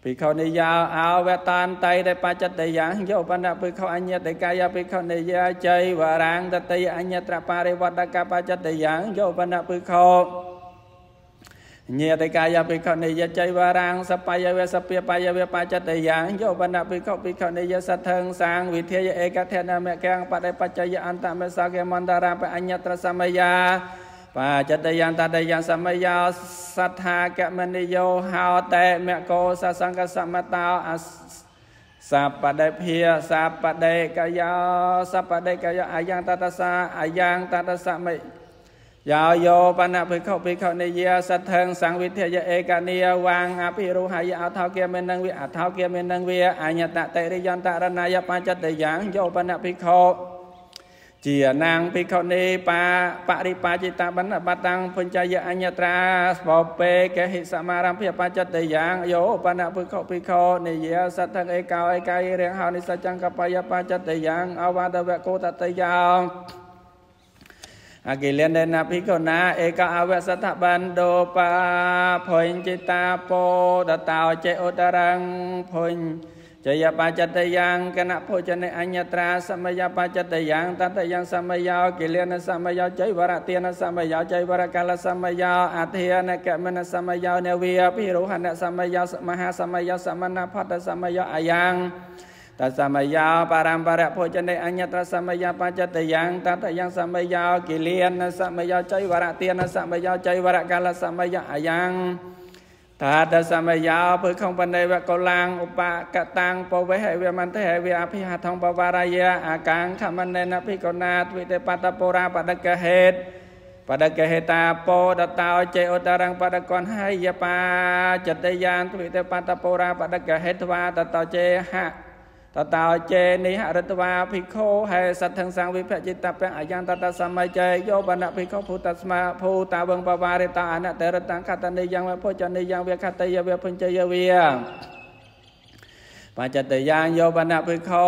ភិក្ខុនិយោអោវតានតៃដែលបច្ចតយ៉ាងយោបណ្ណភិក្ខុអញ្ញតិកាយភិក្ខុនិយាចៃវរាងតតិអញ្ញត្របរិវត្តកបច្ចតយ៉ាងយោបណ្ណភិក្ខុញាតិកាយភិក្ខុនិយចៃវរាងសបយវសពាបយវបច្ចតយ៉ាងយោបណ្ណភិក្ខុភិក្ខុនិយសទ្ធិងសាងវិធិយឯកធនមកាំងបដិបច្ចយអន្តមសកេមន្តរាបអញ្ញត្រសមយាបាចតយ៉ាងតតយ៉ាងសមយោសត្ថាកមនិយោហោតេមគោសសង្កសមតោអសាបដេភាសាបដេកយោសបដេកយោអាយ៉ាងតតសាអាយ៉ាងតតសមយោយោបណភិក្ខុភិក្ខុនិយាសទ្ធិងសង្វិធយឯកនីវាងអភិរុហយអថោគិមេនឹងវិអថោគិមេនឹងវិអញ្ញតតេរិយន្តរណយបច្ចតយ៉ាងយោបណភិក្ខុជានាងភិក្ខុនីបាបរិបាចិតាបណ្ណបតាំងបញ្ចយអញ្ញត្រាស្វបេកេហិសមារម្ភិបច្ចតយ៉ាងយោបណភិក្ខុភិក្ខុនិយាសទ្ធិអេកោអេកាយរៀងហោនិសច្ចង្កបយបច្ចតយ៉ាងអវតវៈកោតតយ៉ាងអកិលេនណាភិក្ខុណាឯកអវសតបណ្ដោបាភុញចិតាពោតតោចេឧតរੰភុញจยปัจจตยังกณะโพชเนอัญญตราสมยปัจจตยังตัตยังสมยาวกิเลนสมยาวใจวรเตียนสมยาวใจวรกาลสมยาวอัตยานกะมนสมยาวเนวีพิรุหันสมยาวมหาสมยาวสมณพัตสมยาวอายังតសមយោបរម្បរៈភោជនេអញ្ញត្រសមយោបច្ចតយ៉ាងតតយ៉ាងសមយោគិលានសមយោចៃវរៈទានសមយោចៃវរៈកាលសមយោអាយ៉ាងតាតសមយោពើខំបណ្ដេវកលាំងឧបកតាំងពវេហេវមន្តេហេវអភិហថងបវារាយាអាកាំងខមនេនភិកណាទ្វិទេបតបុរាបដកហេតបដកហេតាពោតតោចេឧតរង្គបដកនហៃយបាចតយានទ្វិទេបតបុរាបដកហេតវាតតោចេហៈតតោចេនិហរិតវាភិក្ខុហេសទ្ធិសង្ឃវិភជិតពៈអយ៉ាងតតសម័យចេយោបណភិក្ខុភូតស្មាភូតាវងបវារិតាអនតរតង្ខតនិយ៉ាងវភុចនិយ៉ាងវខតយវភញ្ជយវាបច្ចតយាយោបណភិក្ខុ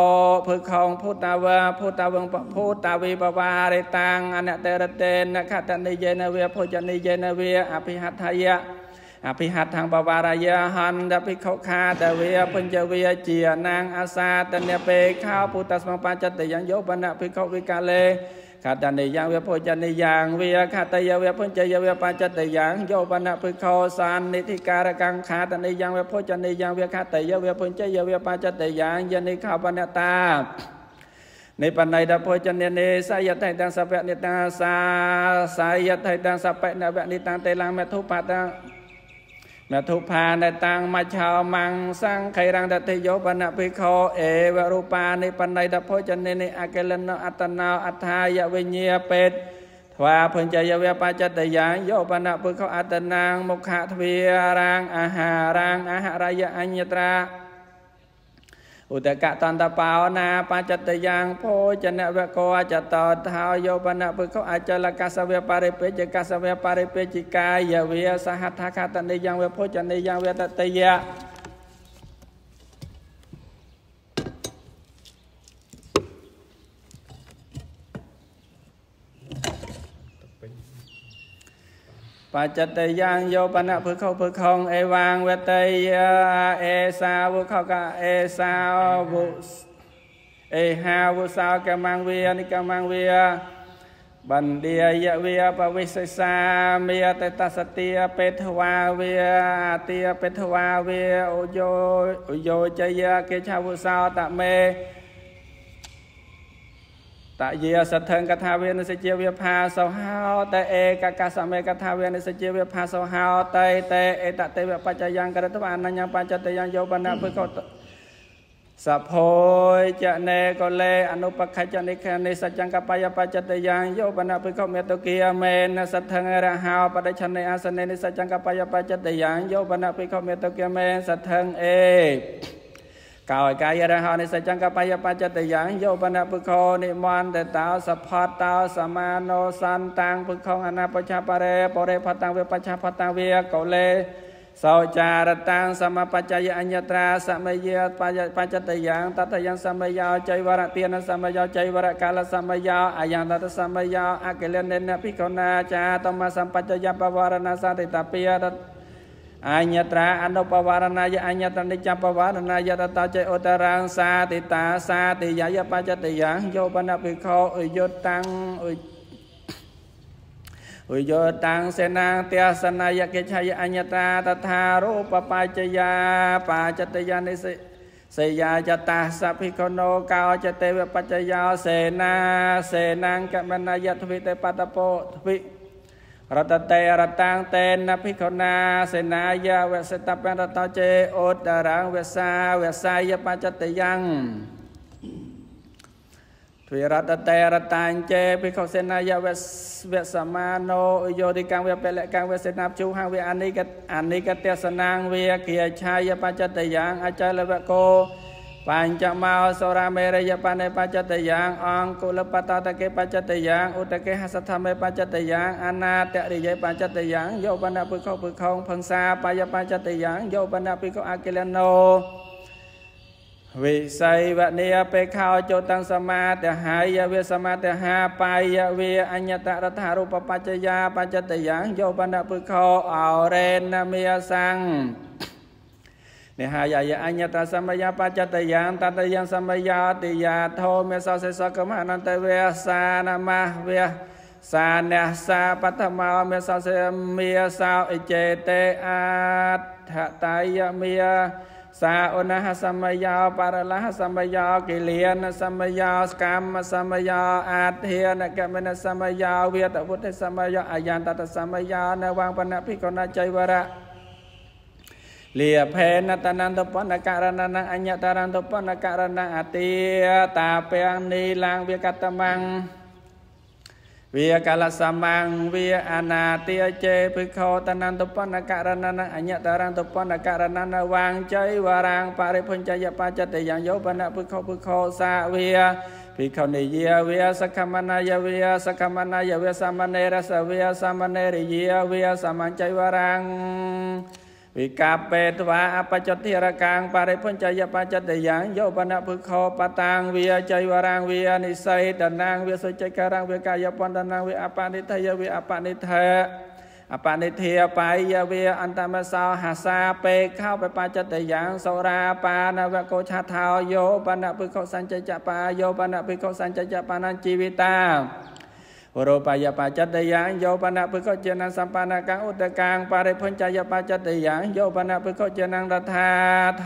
ភិក្ខុភូតាវភូតាវងភូតាវិបវារិតាអនតរតេនខតនិយេនវភុចនិយេនវអភិហដ្ឋយៈអភិហដ្ឋังបវរយាហន្តភិក្ខុខាតវាបញ្ចវាជានាងអាសាតនពេខោពុទ្ធស្មបច្ចតយញ្ញោបនភិក្ខុវិកាលេខតនិយ៉ាងវាពុជនិយ៉ាងវាខតយវាពុជយវាបច្ចតយ៉ាងយោបនភិក្ខុសាននិធិការកង្ខាតនិយ៉ាងវាពុជនិយ៉ាងវាខតយវាពុជយវាបច្ចតយ៉ាងយនិខោបនតានិបណ្ណៃតពុជនិនេសយតៃតាំសពៈនិតាសាសយតៃតាំសពៈនវៈនិតាំតេឡាមេធុបតានទុផានតាំងមច្ឆោមੰសង្ខេរੰតតិយោបណភិក្ខុអេវរូបានិបណ្ណៃតភោជនេនិអកិលនោអត្តនោអដ្ឋាយវិញ្ញាបេតធ្វាភញ្ចយវបច្ចតយាយោបណភិក្ខុអត្តនាងមុខៈទ្វារាងអាហារាងអហរយអញ្ញត្រាឧតកតន្តបោណាបច្ចតយ៉ាងភោចនវកោអចតតថោយោបនៈពុខអចលកសវេបរិពេជកសវេបរិពេជិកាយវាសហដ្ឋខតនិយ៉ាងវេភោចនិយ៉ាងវេតតយៈបច្ចតយ៉ាងយោបណៈភឹខុភឹខងអេវាងវតេយអេសាវខកអេសាវុអេហាវុសោកម្មងវានិកម្មងវាបណ្ឌិយវាបវិសិសាមេតតសតិបេធវាវាអតិបេធវាវាអយោអយោចយៈកេឆវុសោតមេតយាសទ្ធិងកថាវេនសិជាវិភាសោហោតេអេកកសមេកថាវេនសិជាវិភាសោហោតេតេអេតតេវបច្ចយ៉ាងករតវអនញ្ញបញ្ចតយ៉ាងយោបណៈពុកោតសភោយចនេកលេអនុបខចនិខនិសច្ចង្កបយបច្ចតយ៉ាងយោបណៈពុកោមេតុគិមេនសទ្ធិងរហោបដិឆនេអសនេនិសច្ចង្កបយបច្ចតយ៉ាងយោបណៈពុកោមេតុគិមេសទ្ធិងអេកោយកាយរហោនិសច្ចង្កបយបច្ចតយ៉ាងយោបណពុខោនិមន្តតោសផតតោសមានោសន្តាំងពុខងអនាបច្ឆបរេបរិផតាំងវាបច្ឆផតាំងវាកោលេសោចារតាំងសមបច្ចយអញ្ញត្រាសមយាបច្ចតយ៉ាងតតយ៉ាងសមយោចៃវរទានសមយោចៃវរកាលសមយោអាយ៉ាងតតសមយោអកិលនេនភិក្ខុណាចាតមសម្បច្ចយបវរណសតិតពាតអញ្ញត្រាអនុបវរណាយអញ្ញត្រនិច្ចបវរណាយតតចេឧតរាងសាតិតាសាតិយាយបច្ចតិយ៉ាងយោបណភិក្ខុអយុតតាំងអុឧយោតាំងសេនាទស្សនាយកិឆ័យអញ្ញតាតថារូបបច្ចយាបច្ចតយានិសិសេយាចតាសភិកណោកោចតេវបច្ចយោសេនាសេនាងកមណយទ្វិតេបតពោទ្វិរតតេរតាំងតេនភិក្ខុណាសេនាយាវសិតពរតោចេឧត្តរាងវសាវសាយបច្ចតយ៉ាងទ្វរតតេរតាញ់ចេភិក្ខុសេនាយវេវសមាណោយោតិកាំងវេពលកាំងវេសេនាជូហាវេអនិកអនិកទេសនាងវេគាឆាយបច្ចតយ៉ាងអចលវកោបញ្ចមោសរាមេរយបនេបច្ចតយ៉ាងអង្គុលបតតកេបច្ចតយ៉ាងឧតកេហសធមេបច្ចតយ៉ាងអនាតរិយបច្ចតយ៉ាងយោបណ្ណពុខោពុខងផង្សាបាយបច្ចតយ៉ាងយោបណ្ណពុខោអកិលណោវិស័យវនីបេខោចតាំងសមាទហាយវាសមាទហាបាយវាអញ្ញតរថារូបបច្ចយាបច្ចតយ៉ាងយោបណ្ណពុខោអរេណមេសង្ឃនិហាយាយអញ្ញតសម្បយាបច្ចតយ៉ាងតតយ៉ាងសម្បយាតិយាធោមេសោសេសកមអន្តវេសានមះវេសានះសាបតមោមេសោសេមេសោអិចេតេអដ្ឋតយមេសាអនហសម្យោបរលះសម្យោកិលានសម្យោស្កម្មសម្យោអធិនកមនសម្យោវេតវុទ្ធសម្យោអយន្តតសម្យោនវងបណភិកណចៃវរៈលាភេនតនន្តពនករណណអញ្ញតរន្តពនករណអតិតាពេងនីឡាងវាកតមង្គវាកាលសមੰវាអនាតិជេភិក្ខុតនន្តពនករណណអញ្ញតរន្តពនករណណវាងចៃវរាងបរិភញ្ចយបច្ចតិយ៉ាងយោបនភិក្ខុភិក្ខុសាវាភិក្ខុនិយាវាសកមណាយវាសកមណាយវាសមណេរសវាសមណេរិយាវាសមញ្ចៃវរាងវិកាបេត្វាអបច្ចតិរកាងបរិភញ្ចយបច្ចតិយ៉ាងយោបណភុខោបតាងវាចៃវរាងវានិស័យតនាងវាសុចិការាងវាកាយបណ្ដនាងវាអបនិធយវាអបនិធេអបនិធិបាយវាអន្តមសោហាសាពេខោបបច្ចតយ៉ាងសរាបានវកោឆាថោយោបណភិក្ខុសញ្ចចបាយោបណភិក្ខុសញ្ចចបានជីវិតារូបាយបច្ចតយ៉ាងយោបណភិក្ខុចេនសម្បានកាឧតកាងបរិភញ្ចយបច្ចតយ៉ាងយោបណភិក្ខុចេនរដ្ឋា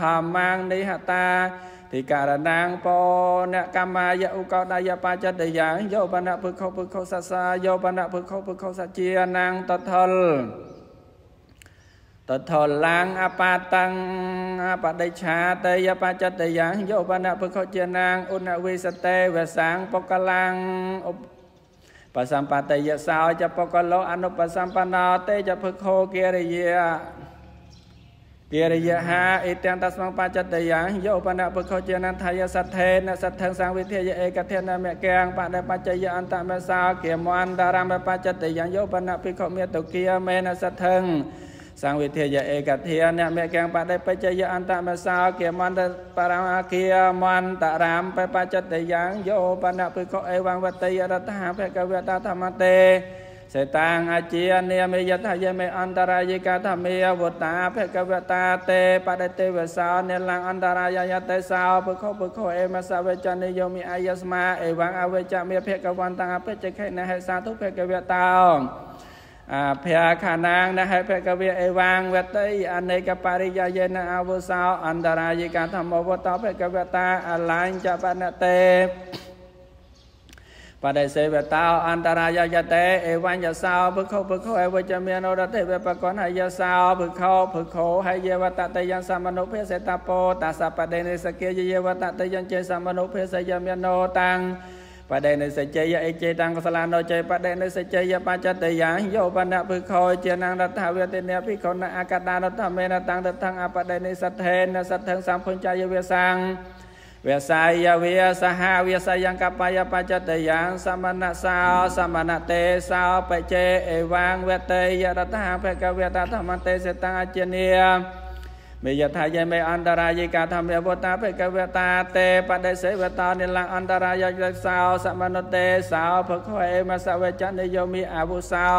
ធម្មងនិហតាទីករណាងពោអ្នកកម្មាយឧកោដយបច្ចតយ៉ាងយោបណភិក្ខុភិក្ខុសសាយោបណភិក្ខុភិក្ខុសជាណាងតថលតថលាំងអបតੰអបដិឆាតេយបច្ចតយ៉ាងយោបណភិក្ខុជាណាងឧណវិសតេវសាងបកលាំងឧបបសម្បត្តិយសោចបកលោអនុបសម្បណ្ណោទេចភិក្ខុកិរិយាកិរិយាហាអេទាំងតស្មងបច្ចតយាយោបណៈភិក្ខុជានន្ថយសទ្ធេនសទ្ធិសង្វិធិយឯកធនមកាំងបដិបច្ចយអន្តមេសោគិមន្តរមបច្ចតយាយោបណៈភិក្ខុមេតុគាមេនសទ្ធិសង្ឃវិធយឯកធាអ្នកមេកាំងបដិបច្ចយអន្តមសោគិមន្តបរមាគិមន្តរាមបបច្ចតយ៉ាងយោបណពិកអេវង្វតយរតហាភគវតធម្មតេសេតាងអាជានាមេយថាយមេអន្តរាយិកាធមេវតាភគវតាតេបដិទេវសោនេលังអន្តរាយយតេសោពុខពុខអេមសវេចនិយោមិអាយស្មាអេវងអវេចមេភគវន្តអបិច្ចខេណហេសាទុភគវតាោភៈខានាងណហេភកវេអេវាងវតិអនេកបរិយាយេនអវសោ អន្តរាយិកាធម្មវតភកវតាអឡាញចបណតេបដិសេវតោអន្តរាយយតេអេវញ្ញសោភិក្ខុភិក្ខុអវចមេនរតិវេបកនហយសោភិក្ខុភិក្ខុហយវតតយសមនុភេសេតពោតសបដេនិសកេយយវតតយចេសមនុភេសយមេនោតាំងបដិនិសច្ចយអេចេតាំងកសលានោចេបដិនិសច្ចយបច្ចតយាយោបណៈភិក្ខុជានាងរតវេទិនេភិក្ខុណអកតានតមេនតាំងតថាអបដិនិសទ្ធេនសទ្ធំសំភុញ្ចយវេសាំងវេសាយវេសហវេសាយង្កបយបច្ចតយាសមណសោសមណតេសោបច្ចេអេវាងវេតេយរតថាភិក្ខវេតធម្មតេសេតាជានាមេយថាយេមេអន្តរាយិកាធម្មវតាភិកវតាតេបដិសេវតានិលអន្តរាយិសោសមនុទេសោភខវេមសវេចនិយមិអវុសោ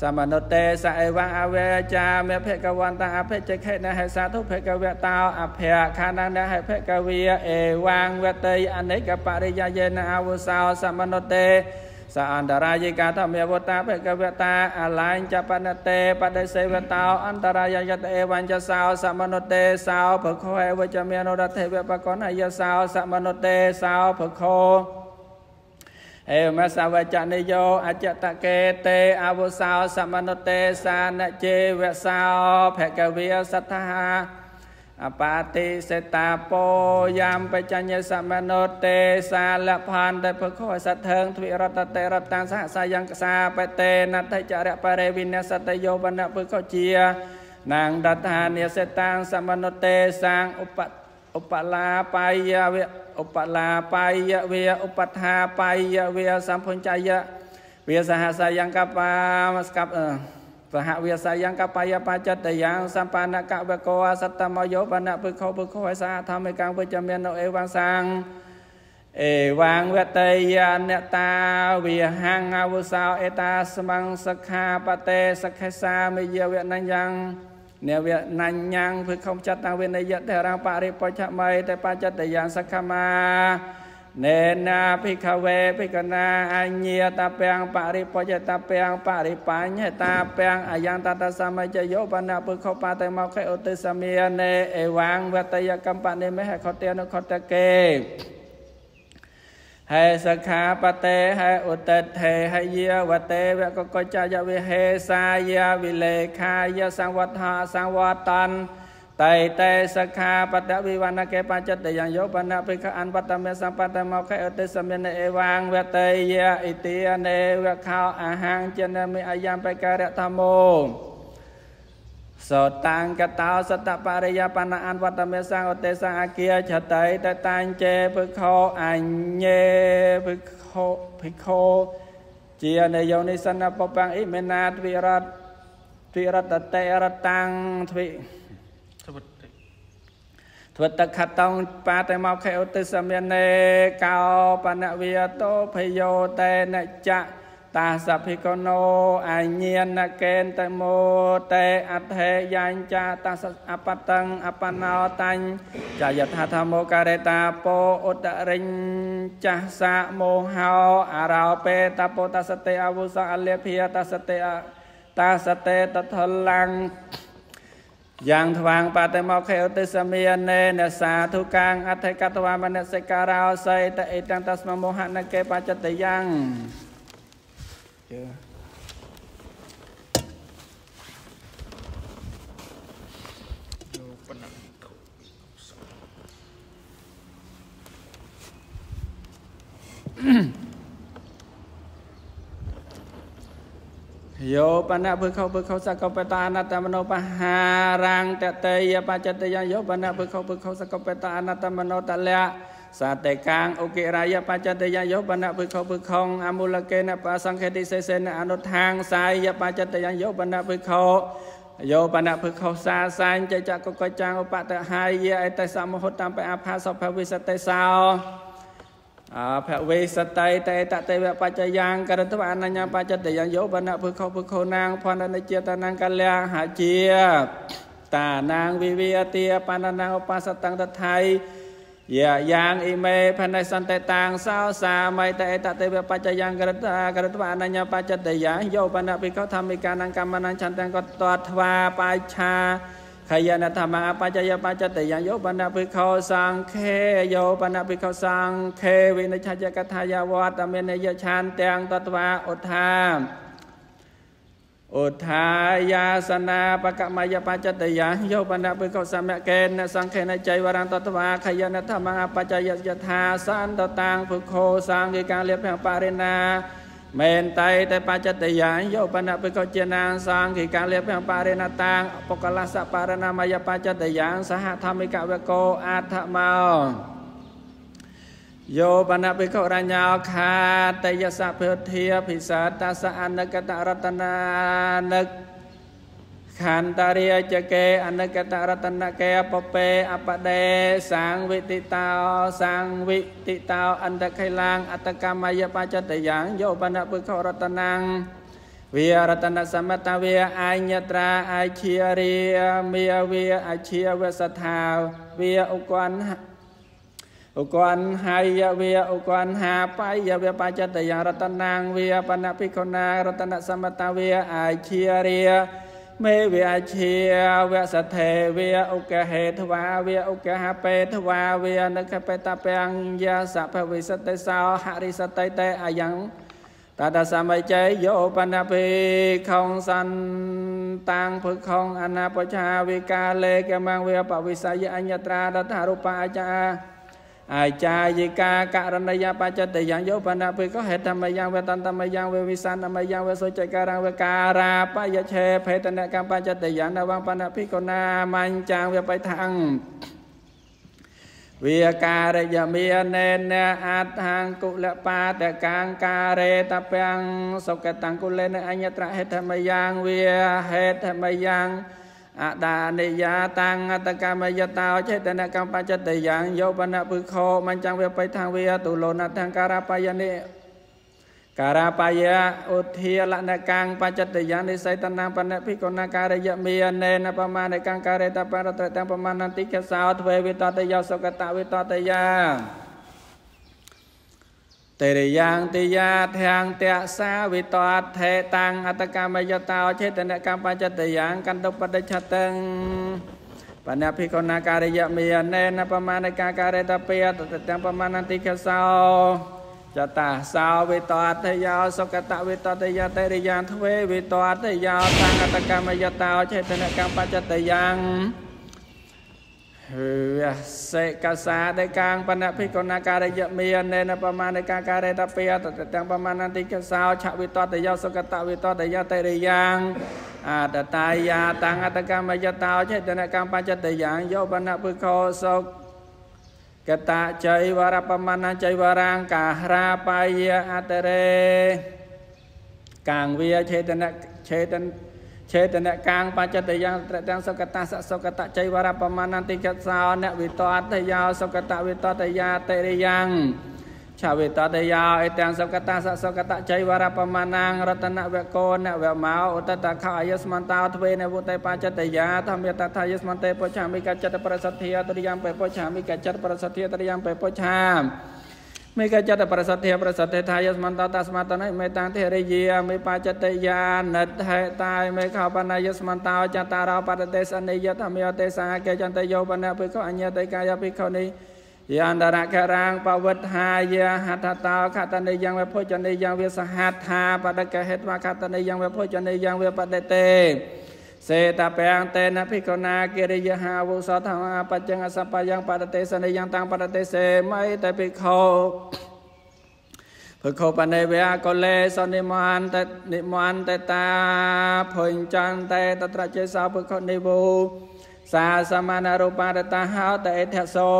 សមនុទេសអេវអវេចាមេភិកវន្តអភិជខេណហេសាធុភិកវតោអភៈខានណហេភិកវេអេវាងវតីអនិកបរិយយេនអវុសោសមនុទេសអន្តរាយិកាធម្មវតាបេកវតាអឡាញចបណតេបដិសេវតោអន្តរាយយតេវញ្ចសោសមនុទេសោភខេវចមេនុរថេវបកនយសោសមនុទេសោភខោអេមសវចនិយោអចតកេតេអវសោសមនុទេសានជេវសោភកវេសត្ថាអបាតិសេតាពោយាមបច្ចញ្ញសមនោទេសាលផានតេភខោសទ្ធិងទ្វិរតតេរតាំងសហសាយង្គសាបតេណតិចរៈបរិវិញ្ញាសតយោវណៈពុខោជានាងតថានិសេតាងសមនោទេសាងឧបឧបឡាបាយវៈឧបឡាបាយវៈឧបថាបាយវៈសម្ភញ្ចយៈវាសហសាយង្គបាស្កប់สหเวียสายังกปายปาจัตตยังสัมปานะกะเวโกสัตตมโยปนะพึกโคพึกโคไอสาธรรมิกังพึจเมนโนเอวังสังអេវាងវតេយនតាវិហង្អវសោអេតាស្មង្សខាបតេសខេសាមិយវណញ្ញងនវណញ្ញងភិក្ខុចតតាវិនយតេរងបរិបច្ចមីតេបច្ចតយ៉ាងសខមានេណាភិក្ខវេភិក្ខណាអញ្ញាតពាំងបរិបច្ចតពាំងបរិបញ្ញតាពាំងអយ៉ាងតតសមជយោបណពុខបតេមកេឧទិសមានេអេវាងវតយកម្មបនិមេហខតេនុខតកេហេសខាបតេហេឧតេថេហេយាវតេវកកចយវិហេសាយាវិលេខាយសង្វតហាសង្វតន្តតៃតេសខាបតវិវណកេបច្ចតយយោបណភិក្ខអន្តតមេសម្បតមកេអតិសមានអេវាងវតេយៈអិទានេវខោអហាងចិនមិអាយំបការៈធម្មោសតាំងកតោសតបរិយាបណអន្តតមេសង្អតិសអគិយតៃតតាញ់ចេភិក្ខោអញ្ញេភិក្ខោភិក្ខោជានយោនិសនបបង្អិមេណាតវិរតវិរតតេរតាំងទ្វិធ្វើទឹកខតោបាតែមកខេឧទិសមាននេកោបណវិតោភយោតេនចៈតាសភិកណោអញ្ញានកេនតមោតេអដ្ឋេយ៉ាញ់ចាតាសអបតੰអបណោតញ្ញចាយថាធម្មការេតាពោឧត្តរិញចាសាមោហោអារោបេតពុតសតិអវុសអលិភិយតសតិតាសតេតថលੰយ៉ាងថ្វាងបតិមកខេឧទិសមានេ នសាធុកាងអធិកតវាមនសិការោសៃតអេទាំងតស្មមោហនកេបច្ចតយ៉ាងជើ嗯。យោបណៈពុខោពុខោសកបតាអនត្តមនោបហារាំងតតេយបច្ចតយយោបណៈពុខោពុខោសកបតាអនត្តមនោតលៈសតេកាងអុគិរាយ បច្ចតយយោបណៈពុខោពុខងអមូលកេណបសង្ខេតិសេសេនអនុដ្ឋាងសាយបច្ចតយយោបណៈពុខោយោបណៈភិក្ខុសាសែងចចកកចាំងឧបតហាយយអេតេសមហុតតាមបអផាសភវិសតេសោអភវេសតៃតេតតេវបច្ចយ៉ាងករិទ្ធវអនញ្ញាបច្ចតយ៉ាងយោបណៈពុខពុខោណាងផននចេតនាងកលះហជាតានាងវិវិទាបណនាងឧបសតੰតថៃយាយ៉ាងអ៊ីមេផណេសន្តេតាងសោសាមៃតេតតេវបច្ចយ៉ាងករិទ្ធករិទ្ធវអនញ្ញាបច្ចតយ៉ាងយោបណៈពុខធម្មិកានាងកម្មនាងចន្ទាំងកតតថ្វាបច្ឆាខយនធម្មបច្ចយបច្ចតយយោបណ្ណភិក្ខុសង្ឃេយោបណ្ណភិក្ខុសង្ឃេវិនិច្ឆយកថាយវត្តមេនយឆានទាំងតត្វាឧទ្ធាឧទ្ធាយាសនាបកមយបច្ចតយាយោបណ្ណភិក្ខុសមកេនសង្ឃេនចៃវរន្តតវាខយនធម្មបច្ចយយថាសន្តតាងភិក្ខុសង្ឃេកាលិភៈបរិណាមែនតៃតេបច្ចតយាញយោបណបិកចេណាសង្ឃិកាលិបបរិណតាងបកលសបរណមយបច្ចតយាសហធម្មិកវកោអត្ថមោយោបណបិកោរញ្ញោខាតយសភិធា ភិសតសអនកតរតនានិកខន្តារាចកេអនិកតរតនកេអបបេអបដេសាងវិតិតោសាងវិតិតោអន្តខិលាងអតកម្មយបច្ចតយ៉ាងយោបណៈពុខរតនាងវារតនសមតវាអញ្ញត្រាអជារាមាវាអជាវសថាវាអុគន្ធឧគន្ធហើយវាឧគន្ធហាបាយវាបច្ចតយ៉ាងរតនាងវាបណៈភិក្ខុណារតនសមតវាអជារាមេវៈជាវៈសទ្ធេវៈឧកហេធ្វាវៈឧកហបេធ្វាវៈនិកបេតពាំងយាសភវិសតិសោហរិសតិតេអាយ៉ាងតតសម័យចៃយោបណភិខងសន្តាំងភឹកខងអនាបច្ឆាវិកាលេកមង្វេបវិស័យអញ្ញត្រាដតរូបអាចារ្យអាចាយិកាករណយាបច្ចតយ៉ាងយោបណ្ណពេកហេតុមយ៉ាងវេតន្តមយ៉ាងវេវិសានមយ៉ាងវេសុចការាវេការាបយឆេភេតនកម្មបច្ចតយ៉ាងនវងបណ្ណភិកោណាមញ្ចាំងវេបៃថាំងវាការយមានេនអដ្ឋាងគុលបាតកាងការេតពាំងសុកតាំងគុលេនអញ្ញត្រហេតមយ៉ាងវាហេតមយ៉ាងអដានិយាតាំងអតកម្មយតោចេតនកម្មបច្ចតយ៉ាងយោបនៈពុខោមញ្ចវិបិថាវាទុលនថង្ការបាយនិការបាយៈឧធាលនកាំងបច្ចតយ៉ាងនិស័យតនាបណភិកុណការយមេណេនបមានិកាំងការេតបរតតបមានន្តិកសោទ្វេវិតតយោសុគតវិតតយាតេរិយ៉ាងតិយាធាងតសាវិតតថេតាំងអតកម្មយតោចេតនកម្មបច្ចតយ៉ាងកន្តបតិឆតិងបណ្ណភិកណាការិយមេណេណបមានិកាការេតពេតតទាំងបមានតិខសោចតាសោវិតតថយោសុគតវិតតយតេរិយ៉ាងទ្វេវិតតថយោតាំងអតកម្មយតោចេតនកម្មបច្ចតយ៉ាងយសេកាសាដេកាងបណភិកណាការយមាននេនបមានិកាការេតពេតទាំងបមានន្តិកសោឆវិតតយសកតវិតតយតេរិយ៉ាងអតតាយាតាំងអតកម្មយតោចេតនកម្មបញ្ចតយ៉ាងយោបណភិកោសោកតាចៃវរបមាណចៃវរាងកាហរាបាយអតរេកាងវាចេតនចេតនឆេតនកាងបច្ចតយ៉ាងត្រទាំងសុគតសសុគតចៃវរបមាណន្តិកសោអ្នកវិតតយោសុគតវិតតយាតិរិយ៉ាងឆវិតតយោអេទាំងសុគតសសុគតចៃវរបមាណងរតនវកោអ្នកវមោឧតតខអយស្មន្តោទ្វេនវតេបច្ចតយាធម្មតថាយស្មន្តេបុច្ឆាមិកចតប្រសទ្ធាតរិយ៉ាងបេបុច្ឆាមិកចតប្រសទ្ធាតរិយ៉ាងបេបុច្ឆាមិមេកចតប្រសទ្ធិប្រសទ្ធិថាយស្មន្តតាស្មតនមេតាំងធរិយាមេបាចតយានិតហេតាយមេខោបណយស្មន្តោចតារោបតទេសនិយតមេទេសង្ហកេចន្តយោបណភិក្ខុអញ្ញតិកាយភិក្ខុនិយានតរករាងបវិតហាយាហតតោខតនិយ៉ាងវភុចនិយ៉ាងវាសហតថាបដកហេតវខតនិយ៉ាងវភុចនិយ៉ាងវាបដិទេសេតពាំងតេណភិក្ខុណាកិរិយហាវុសធម្មបច្ចង្កសបាយ៉ាងបតទេសនិយ៉ាងតាំងបតទេសមៃតេភិក្ខុភិក្ខុបណេវៈកលេសនិមន្តនិមន្តតាភុញចន្តេតត្រចេសោភិក្ខុនិវោសាសមានរូបតតាហោតេធសោ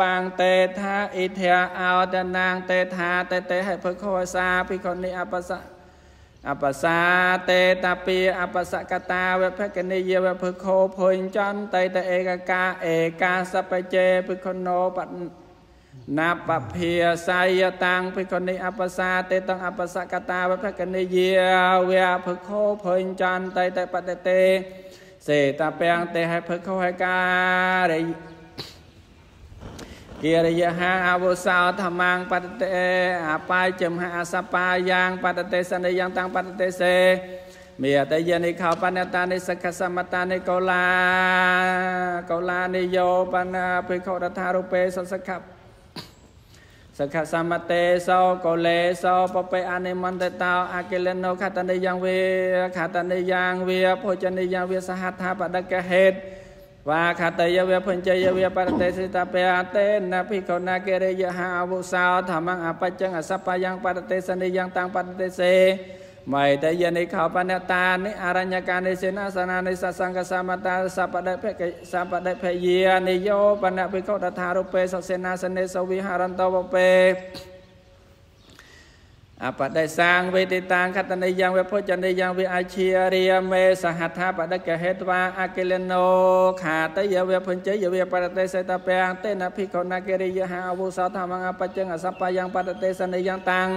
បាងតេថាអិធាអោតនាងតេថាតេតេហិភិក្ខុសា ភិក្ខុនិអបសៈអបសាតេតពាអបសកតាវភគនិយវភខោភុញចន្តិតេកកាអេកាសបជេភិខុណោបណបភិសាយតាំងភិក្ខុនិអបសាទេតងអបសកតាវភគនិយាវៈភិក្ខុភុញចន្តិតបតេសេតពាំងទេហេភិក្ខុហេការិិរិយហាអវសោធម្មងបតតេអបាយចំហាសបាយ៉ាង បតតេសនិយ៉ាងតាំងបតតេសេមេតយនិខោបណតានិសកសមតានិកោឡាកោឡានិយោបណាភិក្ខុរថារូបេសសខសខសមតេសោកោលេសោបបេអនិមន្តតោអកិលិនោខតនិយ៉ាងវេខតនិយ៉ាងវេភោជនិយ៉ាងវេសហថាបដកហេតុវាខតយវេភញ្ចយវេបរតេសិតាពេអតេណភិក្ខុណាកិរិយហាអវុសោធម្មអបច្ចង្អសព្យ៉ាងបរតេសនិយ៉ាងតាំងបរតេសេមៃតយនិខោបណតានិអរញ្ញកានិសេនាសនានិសសង្កសមតាសបដិភេសបដិភយានិយោបណភិក្ខុតថារុបេសសេនាសនេសវិហរន្តវពេអបដិសាងវេទិតាងខតនីយ៉ាងវេភុចនីយ៉ាងវេអាជារាមេសហថាបដិកហេតវាអកិលណោខាតយវេភុញ្ជយវេបរទេសតពេងទេនភិក្ខុណកិរិយហាអវុសោធម្មងបច្ចងអសបាយ៉ាងបដទេសនីយ៉ាងតាំង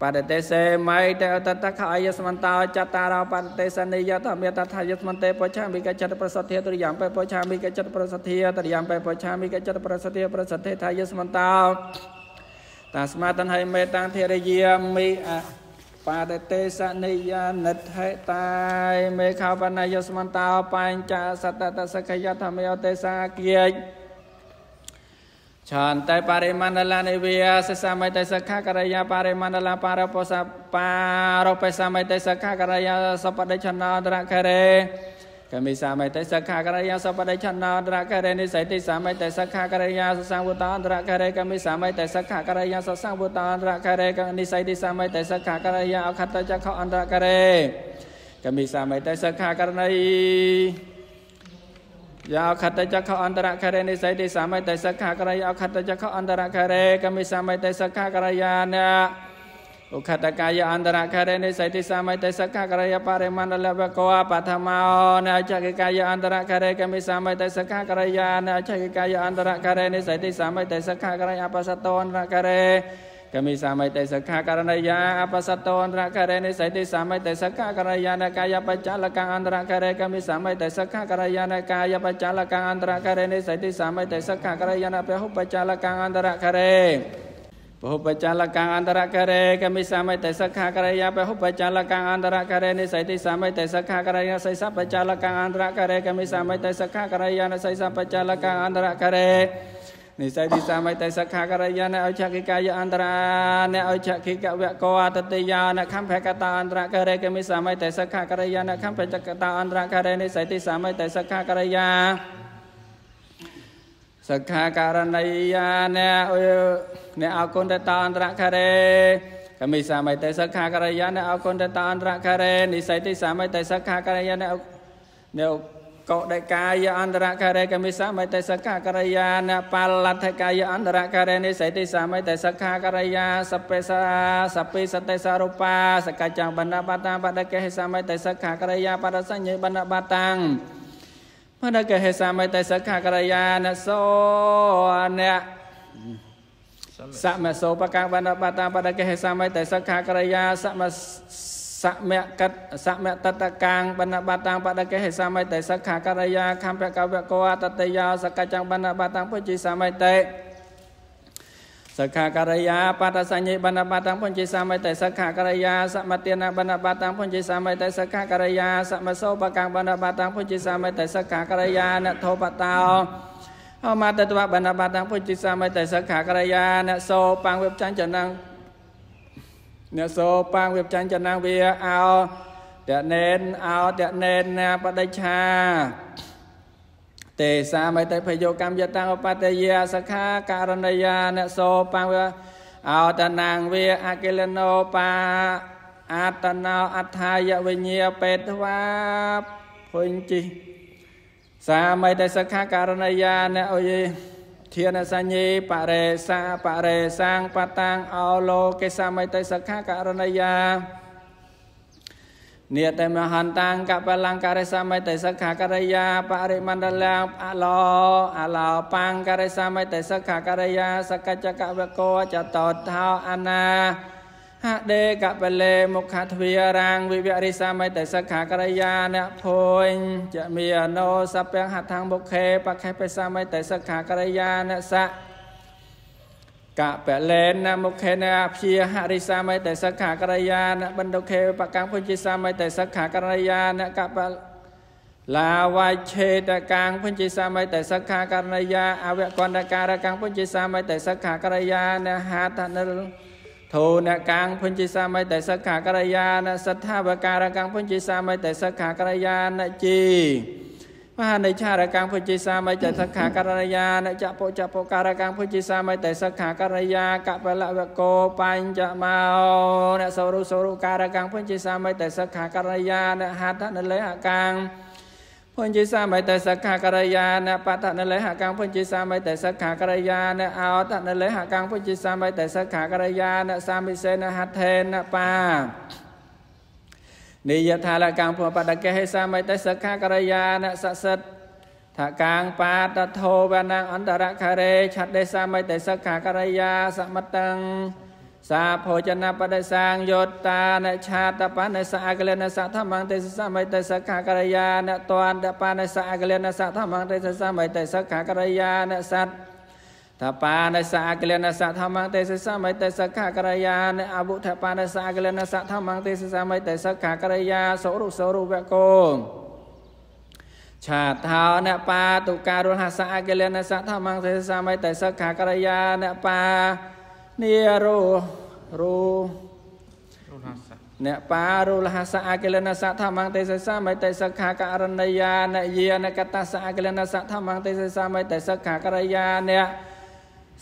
បដតិសេមៃតតតខអយសមន្តោចតារោបដតិសនិយធម្មតថាយសមន្តេបច្ឆាមិកចិត្តប្រសទ្ធិទរិយាំបេបច្ឆាមិកចិត្តប្រសទ្ធិទរិយាំបេបច្ឆាមិកចិត្តប្រសទ្ធិប្រសទ្ធិថាយសមន្តោតាស្មាតនហិមេតាធិរិយាមិអបាទទេសនិយានិតហេតាយមេខោបណយស្មន្តោបញ្ចសតតសកយធម្មយោទេសាគិជឆន្ទបរិមណ្ឌលានិវេសសមិតិសខករយាបរិមណ្ឌលាបារពោសបារពេសមិតិសខករយាសបដិឆណន្តរករេกามิสามัยแต่สักขากรยาสัพเดชันนาตระกะเรนิสัยติสามัยแต่สักขากรยาสสังวุตานตระกะเรกามิสามัยแต่สักขากรยาสสังวุตานตระกะเรกานิสัยติสามัยแต่สักขากรยาอคัตตะจักขอันตระกะเรกามิสามัยแต่สักขากรณียาวขัตจักขอันตรคาเรนิสัยติสามัยแต่สักขากรยาขัตจักขอันตรคาเรกามิสามัยแต่สักขากรยานะอุคตกายอันตรคาเรนิสัยติสามัยติสกากรยปาริมันละวะโกะปัทมาอนาจักกายอันตรคาเรกมิสามัยติสกากรยานาจักกายอันตรคาเรนิสัยติสามัยติสกากรยาปัสตอนระกเรកមិសាមិតេសខាករណយាអបសតនរករេនិសៃតិសាមិតេសខាករយានកាយបច្ចលកអន្តរករេកមិសាមិតេសខាករយានកាយបច្ចលកអន្តរករេនិសៃតិសាមិតេសខាករយានពហុបច្ចលកអន្តរករេ Pahupacalakang antara kare kami samai te sakha karaya Pahupacalakang antara kare ni saiti samai te sakha karaya Sai sapacalakang antara kare kami samai te sakha karaya Na sai sapacalakang antara kare Ni saiti samai te sakha karaya Na auchakikaya antara Na auchakika vyako atatiya Na khampekata antara kare kami samai te sakha karaya Na khampekata antara kare ni saiti samai te sakha karaya Sakha karanaya na អ្នកអគុណតតាអន្តរខារេ កមិសាមិតេសក្ខាករយៈអ្នកអគុណតតាអន្តរខារេនិស័យតិសាមិតេសក្ខាករយៈអ្នកអ្នកកោដិកាយអន្តរការេកមិសាមិតេសក្ខាករយានបលដ្ឋកាយអន្តរការេនិសិតិសាមិតេសក្ខាករយាសពេសាសពេសតេសរូបាសកច្ចបណ្ណបតាបដកេហិសាមិតេសក្ខាករយាបដសញ្ញេបណ្ណបតាំបដកេហិសាមិតេសក្ខាករយានសោអ្នកសមសោបកាវណ្ណបតាបដកេហេសមិតេសក្ខាករយាសមសមកិតសមតតកាងបណ្ណបតាបដកេហេសមិតេសក្ខាករយាខំពកវកោតតយោសកច្ចបណ្ណបតាពុជិសមិតេសក្ខាករយាបតសញ្ញេបណ្ណបតាំពុញ្ញេសមិតេសក្ខាករយាសមតិណបណ្ណបតាំពុញ្ញេសមិតេសក្ខាករយាសមសោបកាំបណ្ណបតាំពុញ្ញេសមិតេសក្ខាករយានធោបតោអមតតវបណ្ណបាតាំងពុជិសាមិតសិក្ខាករយាអ្នកសោប៉ាំងវិបចាញ់ចំណាំងអ្នកសោប៉ាំងវិបចាញ់ចំណាំងវាអោតណេនអោតណេនណាបដិឆាទេសាមិតភយោកម្មយតាឧបតយាសិក្ខាករណយាអ្នកសោប៉ាំងវាអោតណាងវាអកិលណោបាអតណោអដ្ឋាយវិញ្ញាពេតវាភុញជីសាមីតេសខាករណយាណអូយេធានសញ្ញេបរិសាបរិសាងបតាំងអោលោកេសាមីតេសខាករណយានេតេមហន្តាំងកបលង្ការេសាមីតេសខាករយាបរិមណ្ឌលាអឡោអឡោបង្ការេសាមីតេសខាករយាសកច្ចកវកោចតោថោអណាហដេកបលេមុខទ្វារាងវិវរិសាមិតសិក្ខាករយាអ្នកភុញចមានោសព្វហដ្ឋังមុខេបខេបិសាមិតសិក្ខាករយាអ្នកសៈកបលេនមុខេនអព្យាហរិសាមិតសិក្ខាករយាអ្នកបណ្ឌុខេបកម្មពុជិសាមិតសិក្ខាករយាអ្នកកបលេឡាវៃឆេតកាងពុញ្ចិសាមិតសិក្ខាករណយាអវកណ្ដការកាងពុញ្ចិសាមិតសិក្ខាករយានហាតនិលធូនកាំងពុញ្ចិសាមិតេសិក្ខាករយានសទ្ធាវការកាំងពុញ្ចិសាមិតេសិក្ខាករយានជីមហានិឆារកាំងពុញ្ចិសាមិតេសិក្ខាករយានចពុចពុការកាំងពុញ្ចិសាមិតេសិក្ខាករយាកបលវកោបញ្ចមោនសរុសរុការកាំងពុញ្ចិសាមិតេសិក្ខាករយានហតនលេហកាំងភញ្ញេសាមិតេសក្ខាករយានបតនលេហកੰភញ្ញេសាមិតេសក្ខាករយានអោតនលេហកੰភញ្ញេសាមិតេសក្ខាករយានសាមិសេនហត្ថេនបានិយថាលកੰភបតកេហេសាមិតេសក្ខាករយានសសិទ្ធថាកាង បាតធោវណ្ណអន្តរខរេឆតេសាមិតេសក្ខាករយា សមតੰសាភោជនបដិសាងយោតានឆាតបនិសអកលនសធម្មងទេសសម័យទេសខាករយានតន្តបនិសអកលនសធម្មងទេសសម័យទេសខាករយានសត្វតបានិសអកលនសធម្មងទេសសម័យទេសខាករយានអវុធបានិសអកលនសធម្មងទេសសម័យទេសខាករយាសរុសរុវកោឆាថោនបាទុការហសអកលនសធម្មងទេសសម័យទេសខាករយានបានេរោរោអ្នកប៉ារុលហាសអកិលនសៈធម្មងទេសសមៃតេសខាករណយានយានកតសអកិលនសៈធម្មងទេសសមៃតេសខាករយាអ្នក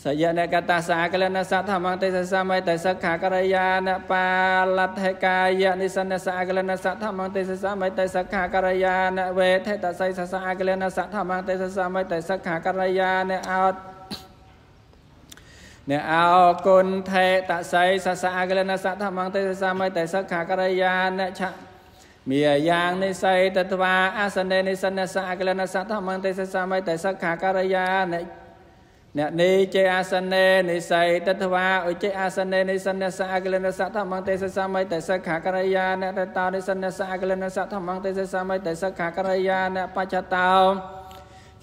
សយនកតសាកលនសធម្មតិសសមៃតសខាករយានបាលតហេកាយនិសនសាកលនសធម្មតិសសមៃតសខាករយានវេថេតសៃសសាកលនសធម្មតិសសមៃតសខាករយានអោតអ្នកអោគុណថេតស័យសសអកលនសធម្មងទេសសម័យតេសខាករយាអ្នកឆមីយ៉ាងនិស័យតត្វាអសនេនិសនសអកលនសធម្មងទេសសម័យតេសខាករយាអ្នកអ្នកនេចេអាសនេនិស័យតត្វាឧចេអាសនេនិសនសអកលនសធម្មងទេសសម័យតេសខាករយាអ្នកតតោនិសនសអកលនសធម្មងទេសសម័យតេសខាករយាអ្នកបច្ចតោ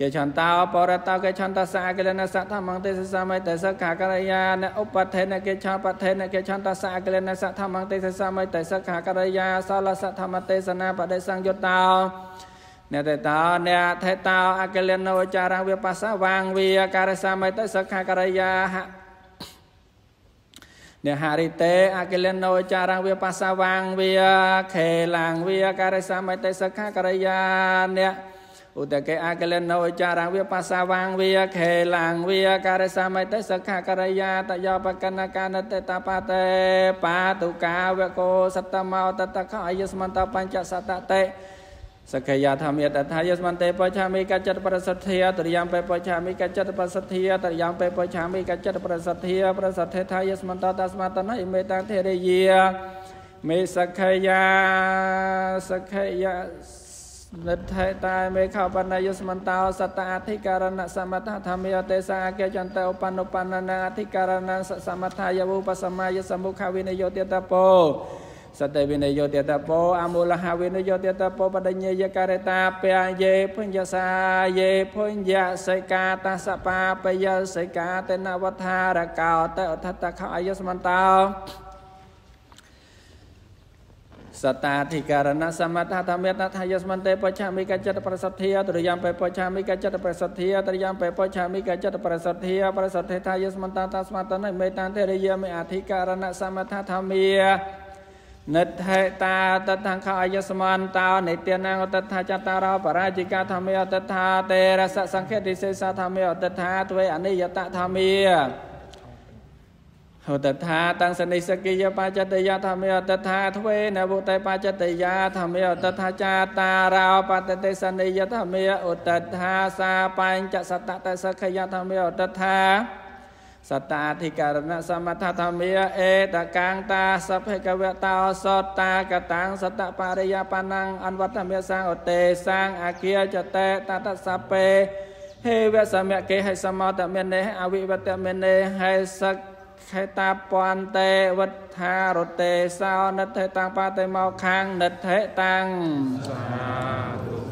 គេឆន្តោបរតោគេឆន្តសាអកិលនសធម្មងទេសសម័យទេសកាករិយានឧបតេនគេឆបតេនគេឆន្តសាអកិលនសធម្មងទេសសម័យទេសកាករិយាសលសធម្មទេសនាបដិសង្យុតោអ្នកតេតោអ្នកថេតោអកិលនោចារវិបស្សវាងវាការសម័យទេសកាករិយាហអ្នកហរិតេអកិលនោចារវិបស្សវាងវាខេឡាងវាការសម័យទេសកាករិយាអ្នកឧតកេអកលិណោចារវាបាសាវាងវាខេឡាងវាការសមិតិសខាករយាតយោបកណកានតេតបតេបាទុកាវកោសតមោតតខអយស្មន្តបញ្ចសតតេសកយាធម្មយតថាយស្មន្ទេបច្ឆាមិកចិត្តប្រសិទ្ធិតរិយំបេបច្ឆាមិកចិត្តប្រសិទ្ធិតរិយំបេបច្ឆាមិកចិត្តប្រសិទ្ធិប្រសិទ្ធិថាយស្មន្តតស្មតនៃមេតាធិរិយាមេសកយាសកយានិដ្ឋិតាមេខវណ្ណយុស្មន្តោសតអធិការណសមថធម្មយទេសអគ្គចន្តឧបនុបណ្ណនាអធិការណសមថាយវុបសមយសមុខវិនិយោទិតពោសតេវិនិយោទិតពោអមូលហវិនិយោទិតពោបដញ្ញយការតាពយេភញ្ញសាយេភញ្ញសិកាតសបាបយសិកាតេនវថារកោតឧថតខអយុស្មន្តោសតាធិការណសមតថាមេតថាយស្មន្តេបច្ឆមិកចិត្តប្រសទ្ធាទរិយំបេបច្ឆមិកចិត្តប្រសទ្ធាទរិយំបេបច្ឆមិកចិត្តប្រសទ្ធាប្រសទ្ធាថាយស្មន្តតាស្មតនមេតានទេរិយមេអធិការណសមតថាមេនិទ្ធេតាតតង្ខអយស្មន្តោនិទានងអតថាចតារោបរាជិកាធមេអតថាទេរសសង្ខេតិសេសាធមេអតថាទ្វេអនិយតធមេហតថាតាំងសនិសកិយបច្ចតយាធម្មអតថាទ្វេនវតេបច្ចតយាធម្មអតថាចាតារោបតតេសនិយធម្មអតថាសាបញ្ចសតតសខយធម្មអតថា សតាធិការណសមថធម្មាអេតកាងតាសភេកវតោសតាកតាំងសតបរិយាបណੰអនវត្តមេសាងអតេសាងអគាចតេតតសពេហេវសមៈគេហេសមតមេនេ អវិវតមេនេហេសកហេតាពន្តេវត្ថារតេសោនិតហេតាបតិមកខាងនិតហេតាំងសាធុ